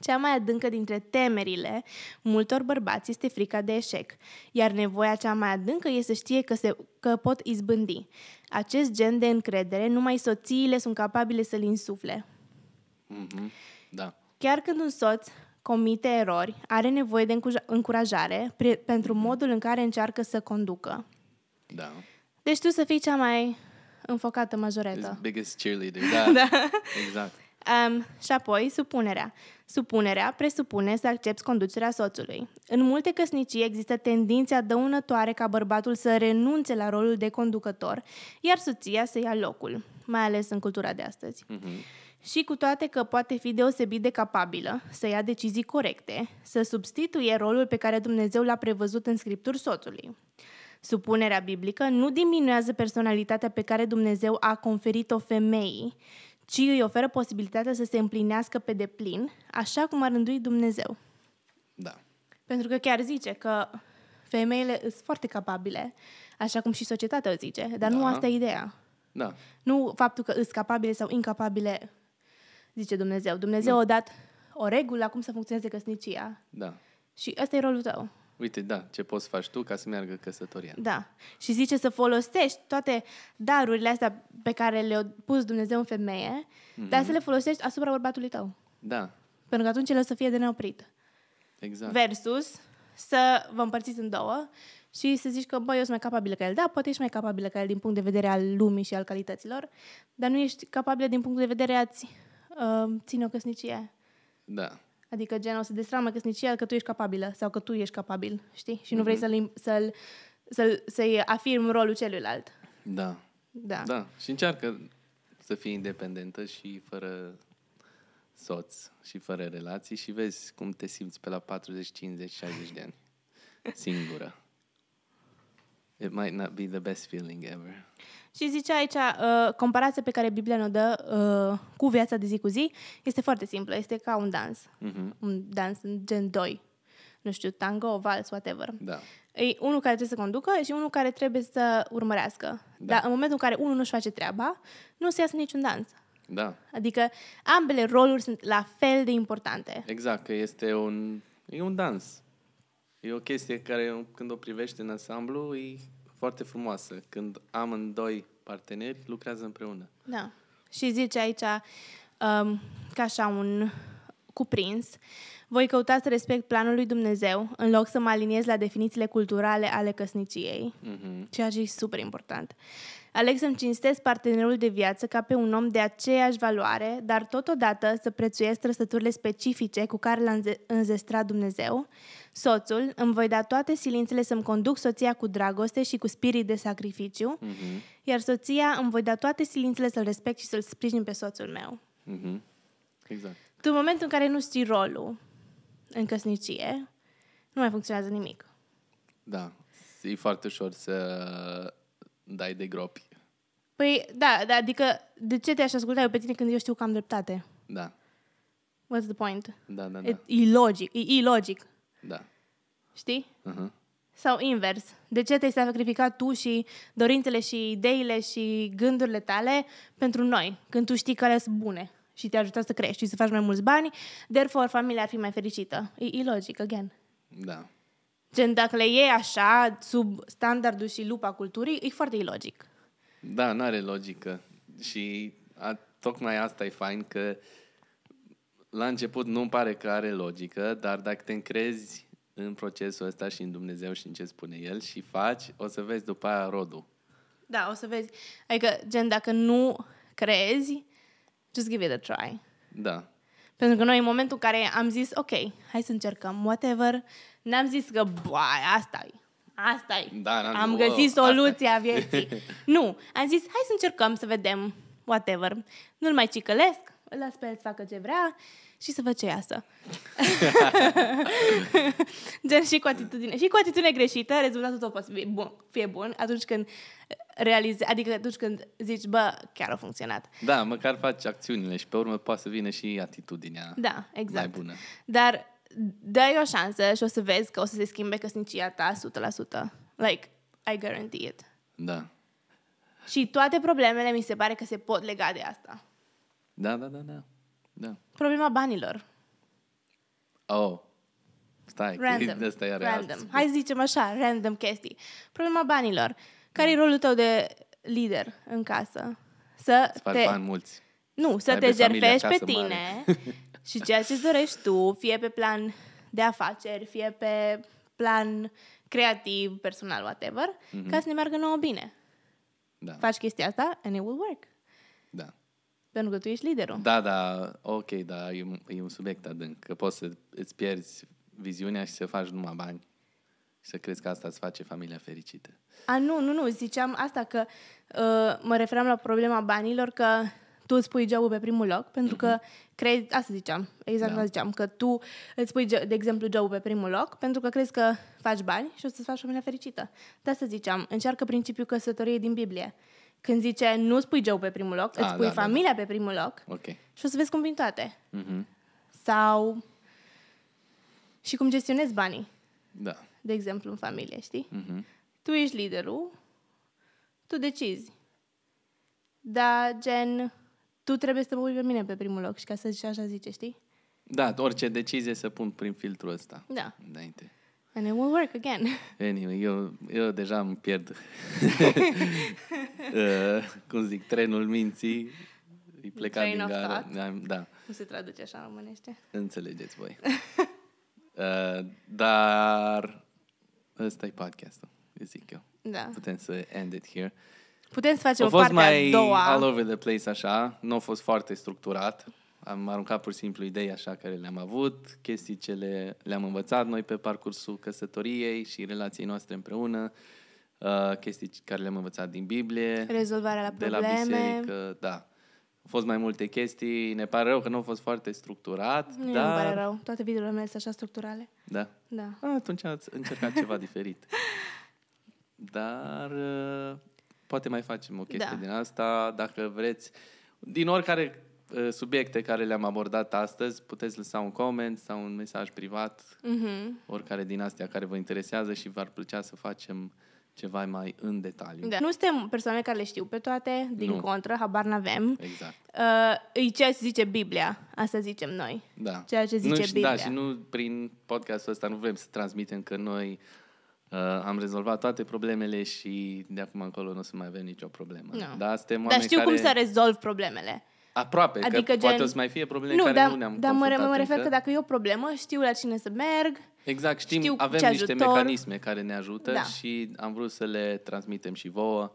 S2: Cea mai adâncă dintre temerile multor bărbați este frica de eșec, iar nevoia cea mai adâncă este să știe că, se, că pot izbândi. Acest gen de încredere numai soțiile sunt capabile să-l insufle.
S1: Mm-hmm. Da.
S2: Chiar când un soț comite erori, are nevoie de încurajare pre- pentru mm-hmm. modul în care încearcă să conducă. Da. Deci tu să fii cea mai înfocată majoretă.
S1: Biggest cheerleader, da. da. Exact.
S2: Um, și apoi, supunerea. Supunerea presupune să accepti conducerea soțului. În multe căsnicii există tendința dăunătoare ca bărbatul să renunțe la rolul de conducător, iar soția să ia locul, mai ales în cultura de astăzi. Mm-hmm. Și cu toate că poate fi deosebit de capabilă să ia decizii corecte, să substituie rolul pe care Dumnezeu l-a prevăzut în scripturi soțului. Supunerea biblică nu diminuează personalitatea pe care Dumnezeu a conferit-o femeii, ci îi oferă posibilitatea să se împlinească pe deplin, așa cum a rânduit Dumnezeu. Da. Pentru că chiar zice că femeile sunt foarte capabile, așa cum și societatea o zice, dar da. nu asta e ideea. Da. Nu faptul că sunt capabile sau incapabile, zice Dumnezeu. Dumnezeu da. a dat o regulă cum să funcționeze căsnicia. Da. Și ăsta e rolul tău.
S1: Uite, da, ce poți faci tu ca să meargă căsătoria.
S2: Da. Și zice să folosești toate darurile astea pe care le-a pus Dumnezeu în femeie,
S1: mm-hmm. dar să le
S2: folosești asupra bărbatului tău. Da. Pentru că atunci el o să fie de neoprit.
S1: Exact. Versus
S2: să vă împărțiți în două și să zici că, băi, eu sunt mai capabilă ca el. Da, poate ești mai capabilă ca el din punct de vedere al lumii și al calităților, dar nu ești capabilă din punct de vedere a ți, uh, ține o căsnicie. Da. Adică o să destramă căsnicia că tu ești capabilă sau că tu ești capabil, știi? Și nu mm-hmm. vrei mhm. să-l, să-l, să-l, să-i afirm rolul celuilalt. Da. Da. Da.
S1: Și încearcă să fii independentă și fără soț și fără relații și vezi cum te simți pe la 40, 50, 60 de ani. Singură. It might not be the best feeling ever.
S2: Și zice aici, uh, comparația pe care Biblia ne-o dă uh, cu viața de zi cu zi este foarte simplă. Este ca un dans. Mm-hmm. Un dans în gen 2. Nu știu, tango, vals, whatever. Da. E unul care trebuie să conducă și unul care trebuie să urmărească. Da. Dar în momentul în care unul nu-și face treaba, nu se iasă niciun dans. Da. Adică ambele roluri sunt la fel de importante.
S1: Exact, că este un, e un dans. E o chestie care, când o privești în ansamblu, e foarte frumoasă. Când amândoi parteneri lucrează împreună.
S2: Da. Și zice aici, um, ca așa un cuprins, voi căutați respect planului Dumnezeu în loc să mă aliniez la definițiile culturale ale căsniciei, mm-hmm. ceea ce e super important. Aleg să-mi cinstesc partenerul de viață ca pe un om de aceeași valoare, dar totodată să prețuiesc trăsăturile specifice cu care l-a înzestrat Dumnezeu. Soțul, îmi voi da toate silințele să-mi conduc soția cu dragoste și cu spirit de sacrificiu, mm-hmm. iar soția îmi voi da toate silințele să-l respect și să-l sprijin pe soțul meu. Mm-hmm. Exact. Tu, în momentul în care nu știi rolul în căsnicie, nu mai funcționează nimic. Da.
S1: E foarte ușor să dai de gropi.
S2: Păi, da, da, adică de ce te-aș asculta eu pe tine când eu știu că am dreptate? Da. What's the point? Da, da, da. E ilogic, e ilogic. Da. Știi? Uh-huh. Sau invers. De ce te-ai sacrificat tu și dorințele și ideile și gândurile tale pentru noi, când tu știi care sunt bune și te ajută să crești și să faci mai mulți bani, therefore familia ar fi mai fericită. E ilogic, again. Da. Gen, dacă le iei așa, sub standardul și lupa culturii, e foarte ilogic.
S1: Da, nu are logică. Și a, tocmai asta e fain că la început nu-mi pare că are logică, dar dacă te încrezi în procesul ăsta și în Dumnezeu și în ce spune El și faci, o să vezi după aia rodul.
S2: Da, o să vezi. Adică, gen, dacă nu crezi, just give it a try. Da. Pentru că noi în momentul în care am zis, ok, hai să încercăm, whatever, n-am zis că, bă, asta e, asta e,
S1: da, am am găsit wow,
S2: soluția asta-i. vieții. nu, am zis, hai să încercăm să vedem, whatever. Nu-l mai cicălesc, îl las pe el să facă ce vrea și să văd ce iasă. Gen și cu atitudine. Și cu atitudine greșită, rezultatul tot poate fi bun, fie bun atunci când realize, adică atunci când zici, bă, chiar a funcționat.
S1: Da, măcar faci acțiunile și pe urmă poate să vină și atitudinea
S2: da, exact. mai bună. Dar dai o șansă și o să vezi că o să se schimbe căsnicia ta 100%. Like, I guarantee it. Da. Și toate problemele mi se pare că se pot lega de asta.
S1: Da, da, da, da.
S2: da. Problema banilor.
S1: Oh. Stai, random. Asta e random. Hai
S2: zicem așa, random chestii. Problema banilor. Care e da. rolul tău de lider în casă? Să, să te... bani
S1: mulți. Nu, să Ai te jerfești pe tine mare.
S2: și ceea ce dorești tu, fie pe plan de afaceri, fie pe plan creativ, personal, whatever, mm-hmm. ca să ne meargă nouă bine. Da. Faci chestia asta and it will work. Pentru că tu ești liderul.
S1: Da, da, ok, da, e un, e un subiect adânc. Că poți să îți pierzi viziunea și să faci numai bani. Și să crezi că asta îți face familia fericită.
S2: A, nu, nu, nu, ziceam asta că uh, mă referam la problema banilor, că tu îți pui jobul pe primul loc, pentru că mhm. crezi, asta ziceam, exact da. asta ziceam, că tu îți pui, de exemplu, jobul pe primul loc, pentru că crezi că faci bani și o să-ți faci familia fericită. De asta ziceam, încearcă principiul căsătoriei din Biblie când zice nu spui Joe pe primul loc, A, ah, îți pui da, da, da, familia da. pe primul loc okay. și o să vezi cum vin toate. Mm-hmm. Sau și cum gestionezi banii. Da. De exemplu, în familie, știi? Mm-hmm. Tu ești liderul, tu decizi. Dar, gen, tu trebuie să mă pui pe mine pe primul loc și ca să zici așa zice, știi?
S1: Da, orice decizie să pun prin filtrul ăsta. Da. Înainte.
S2: And it will work again.
S1: Anyway, eu, eu deja îmi pierd, uh, cum zic, trenul minții. Îi pleca Train din gara. Da, da.
S2: Nu se traduce așa în românește.
S1: Înțelegeți voi. uh, dar ăsta e podcastul, zic eu. Da. Putem să end it here.
S2: Putem să facem o parte mai a doua. all
S1: over the place așa, nu a fost foarte structurat am aruncat pur și simplu idei așa care le-am avut, chestii ce le, le-am învățat noi pe parcursul căsătoriei și relației noastre împreună, uh, chestii care le-am învățat din Biblie.
S2: Rezolvarea la probleme. De la biserică,
S1: da. Au fost mai multe chestii, ne pare rău că nu au fost foarte structurat, nu dar... pare
S2: rău, toate videurile mele sunt așa structurale. Da? Da.
S1: A, atunci ați încercat ceva diferit. Dar uh, poate mai facem o chestie da. din asta, dacă vreți. Din oricare Eh, subiecte care le-am abordat astăzi, puteți lăsa un coment sau un mesaj privat, mm-hmm. oricare din astea care vă interesează și v-ar plăcea să facem ceva mai în detaliu. Da. Nu
S2: suntem persoane care le știu pe toate, din nu. contră, habar n-avem. Exact. Uh, e ceea ce zice Biblia, asta zicem noi. Da. Ceea ce zice nu, da, Biblia. Da, și
S1: nu prin podcastul ăsta nu vrem să transmitem că noi uh, am rezolvat toate problemele și de acum încolo nu o să mai avem nicio problemă. Nu. Da, suntem Dar știu care... cum să
S2: rezolv problemele.
S1: Aproape, adică că gen... poate să mai fie probleme nu, care da, nu ne-am dar mă, mă refer că dacă
S2: e o problemă, știu la cine să merg.
S1: Exact, știm, știu avem niște ajutor. mecanisme care ne ajută da. și am vrut să le transmitem și vouă,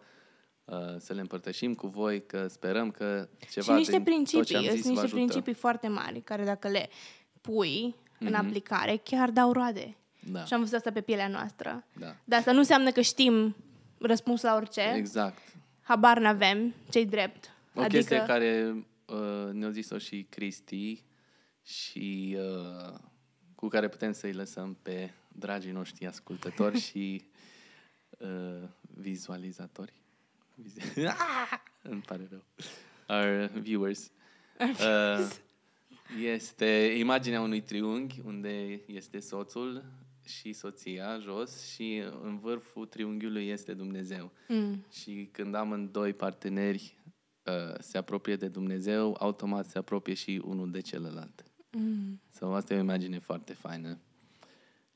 S1: uh, să le împărtășim cu voi, că sperăm că ceva și niște din principii, tot ce am zis sunt niște principii
S2: foarte mari, care dacă le pui mm-hmm. în mhm. aplicare, chiar dau roade. Da. Și am văzut asta pe pielea noastră. Da. Dar asta nu înseamnă că știm răspuns la orice. Exact. Habar n-avem, ce i drept. O adică... chestie
S1: care Uh, ne-au zis-o și Cristi și uh, cu care putem să-i lăsăm pe dragii noștri ascultători și uh, vizualizatori. Îmi pare rău. Our viewers. Our uh, viewers. Uh, este imaginea unui triunghi unde este soțul și soția jos și în vârful triunghiului este Dumnezeu. Mm. Și când am în doi parteneri Uh, se apropie de Dumnezeu, automat se apropie și unul de celălalt. Mm. Sau so, asta e o imagine foarte faină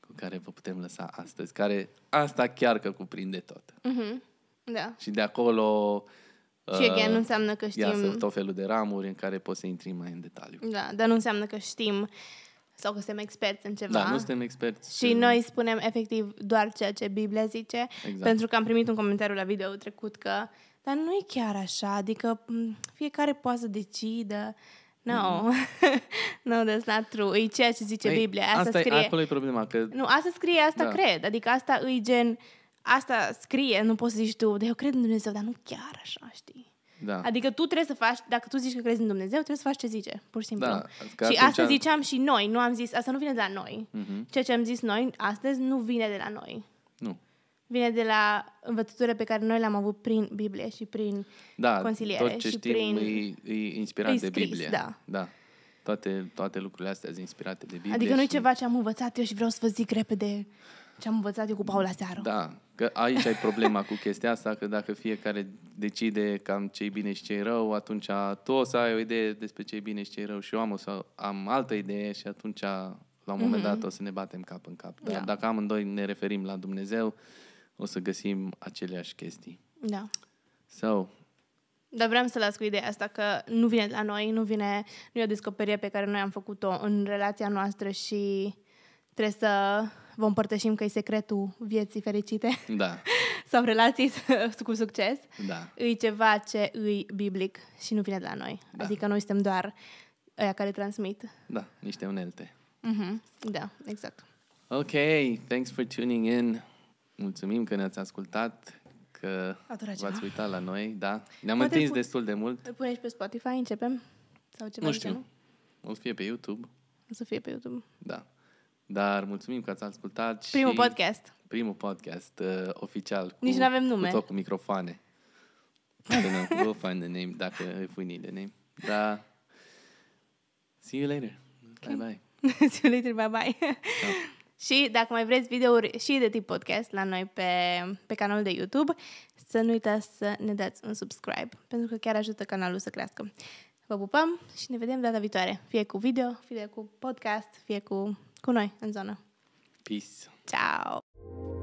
S1: cu care vă putem lăsa astăzi, care asta chiar că cuprinde tot.
S2: Mm-hmm. Da.
S1: Și de acolo...
S2: Și uh, again, nu înseamnă că știm... Iasă tot
S1: felul de ramuri în care poți să intri mai în detaliu.
S2: Da, dar nu înseamnă că știm sau că suntem experți în ceva. Da, nu suntem
S1: experți. Și în... noi
S2: spunem efectiv doar ceea ce Biblia zice, exact. pentru că am primit un comentariu la video trecut că uh, dar nu e chiar așa, adică fiecare poate să decidă. No, mm-hmm. no, that's not true. E ceea ce zice Ei, Biblia. Asta, asta scrie. acolo e
S1: problema. Că... Nu, asta
S2: scrie, asta da. cred. Adică asta îi gen, asta scrie, nu poți să zici tu, dar eu cred în Dumnezeu, dar nu chiar așa, știi? Da. Adică tu trebuie să faci, dacă tu zici că crezi în Dumnezeu, trebuie să faci ce zice, pur și simplu. Da, și asta ziceam și noi, nu am zis, asta nu vine de la noi. Mm-hmm. Ceea ce am zis noi astăzi nu vine de la noi vine de la învățătura pe care noi l-am avut prin Biblie și prin da, consiliere. tot ce și știm prin...
S1: e, e inspirat e scris, de Biblie. Da. da. Toate, toate lucrurile astea sunt inspirate de Biblie. Adică nu e și... ceva
S2: ce am învățat eu și vreau să vă zic repede ce am învățat eu cu Paula seară.
S1: Da, că aici ai problema cu chestia asta, că dacă fiecare decide cam ce e bine și ce e rău, atunci tu o să ai o idee despre ce e bine și ce e rău și eu am o să am altă idee și atunci la un moment mm-hmm. dat o să ne batem cap în cap. Dar da. dacă amândoi ne referim la Dumnezeu, o să găsim aceleași chestii. Da. So,
S2: dar vreau să las cu ideea asta că nu vine de la noi, nu vine, nu e o descoperire pe care noi am făcut-o în relația noastră și trebuie să vă împărtășim că e secretul vieții fericite. Da. sau relații cu succes. Da. E ceva ce îi biblic și nu vine de la noi. Da. Adică noi suntem doar aia care transmit.
S1: Da, niște unelte.
S2: Mm-hmm. Da, exact.
S1: Ok, thanks for tuning in. Mulțumim că ne-ați ascultat, că v-ați uitat la noi, da. Ne-am Poate întins pun- destul de mult.
S2: Îl pune și pe Spotify, începem? Sau ceva nu știu. Genul?
S1: O să fie pe YouTube.
S2: O să fie pe YouTube.
S1: Da. Dar mulțumim că ați ascultat și Primul podcast. Primul podcast uh, oficial. Cu, Nici nu avem nume. Cu tot cu microfoane. we'll find the name dacă if we need the name. Da. See you later. Okay. Bye bye. See you later.
S2: Bye bye. Și dacă mai vreți videouri și de tip podcast la noi pe, pe canalul de YouTube, să nu uitați să ne dați un subscribe, pentru că chiar ajută canalul să crească. Vă pupăm și ne vedem data viitoare, fie cu video, fie cu podcast, fie cu, cu noi în zonă.
S1: Peace! Ciao!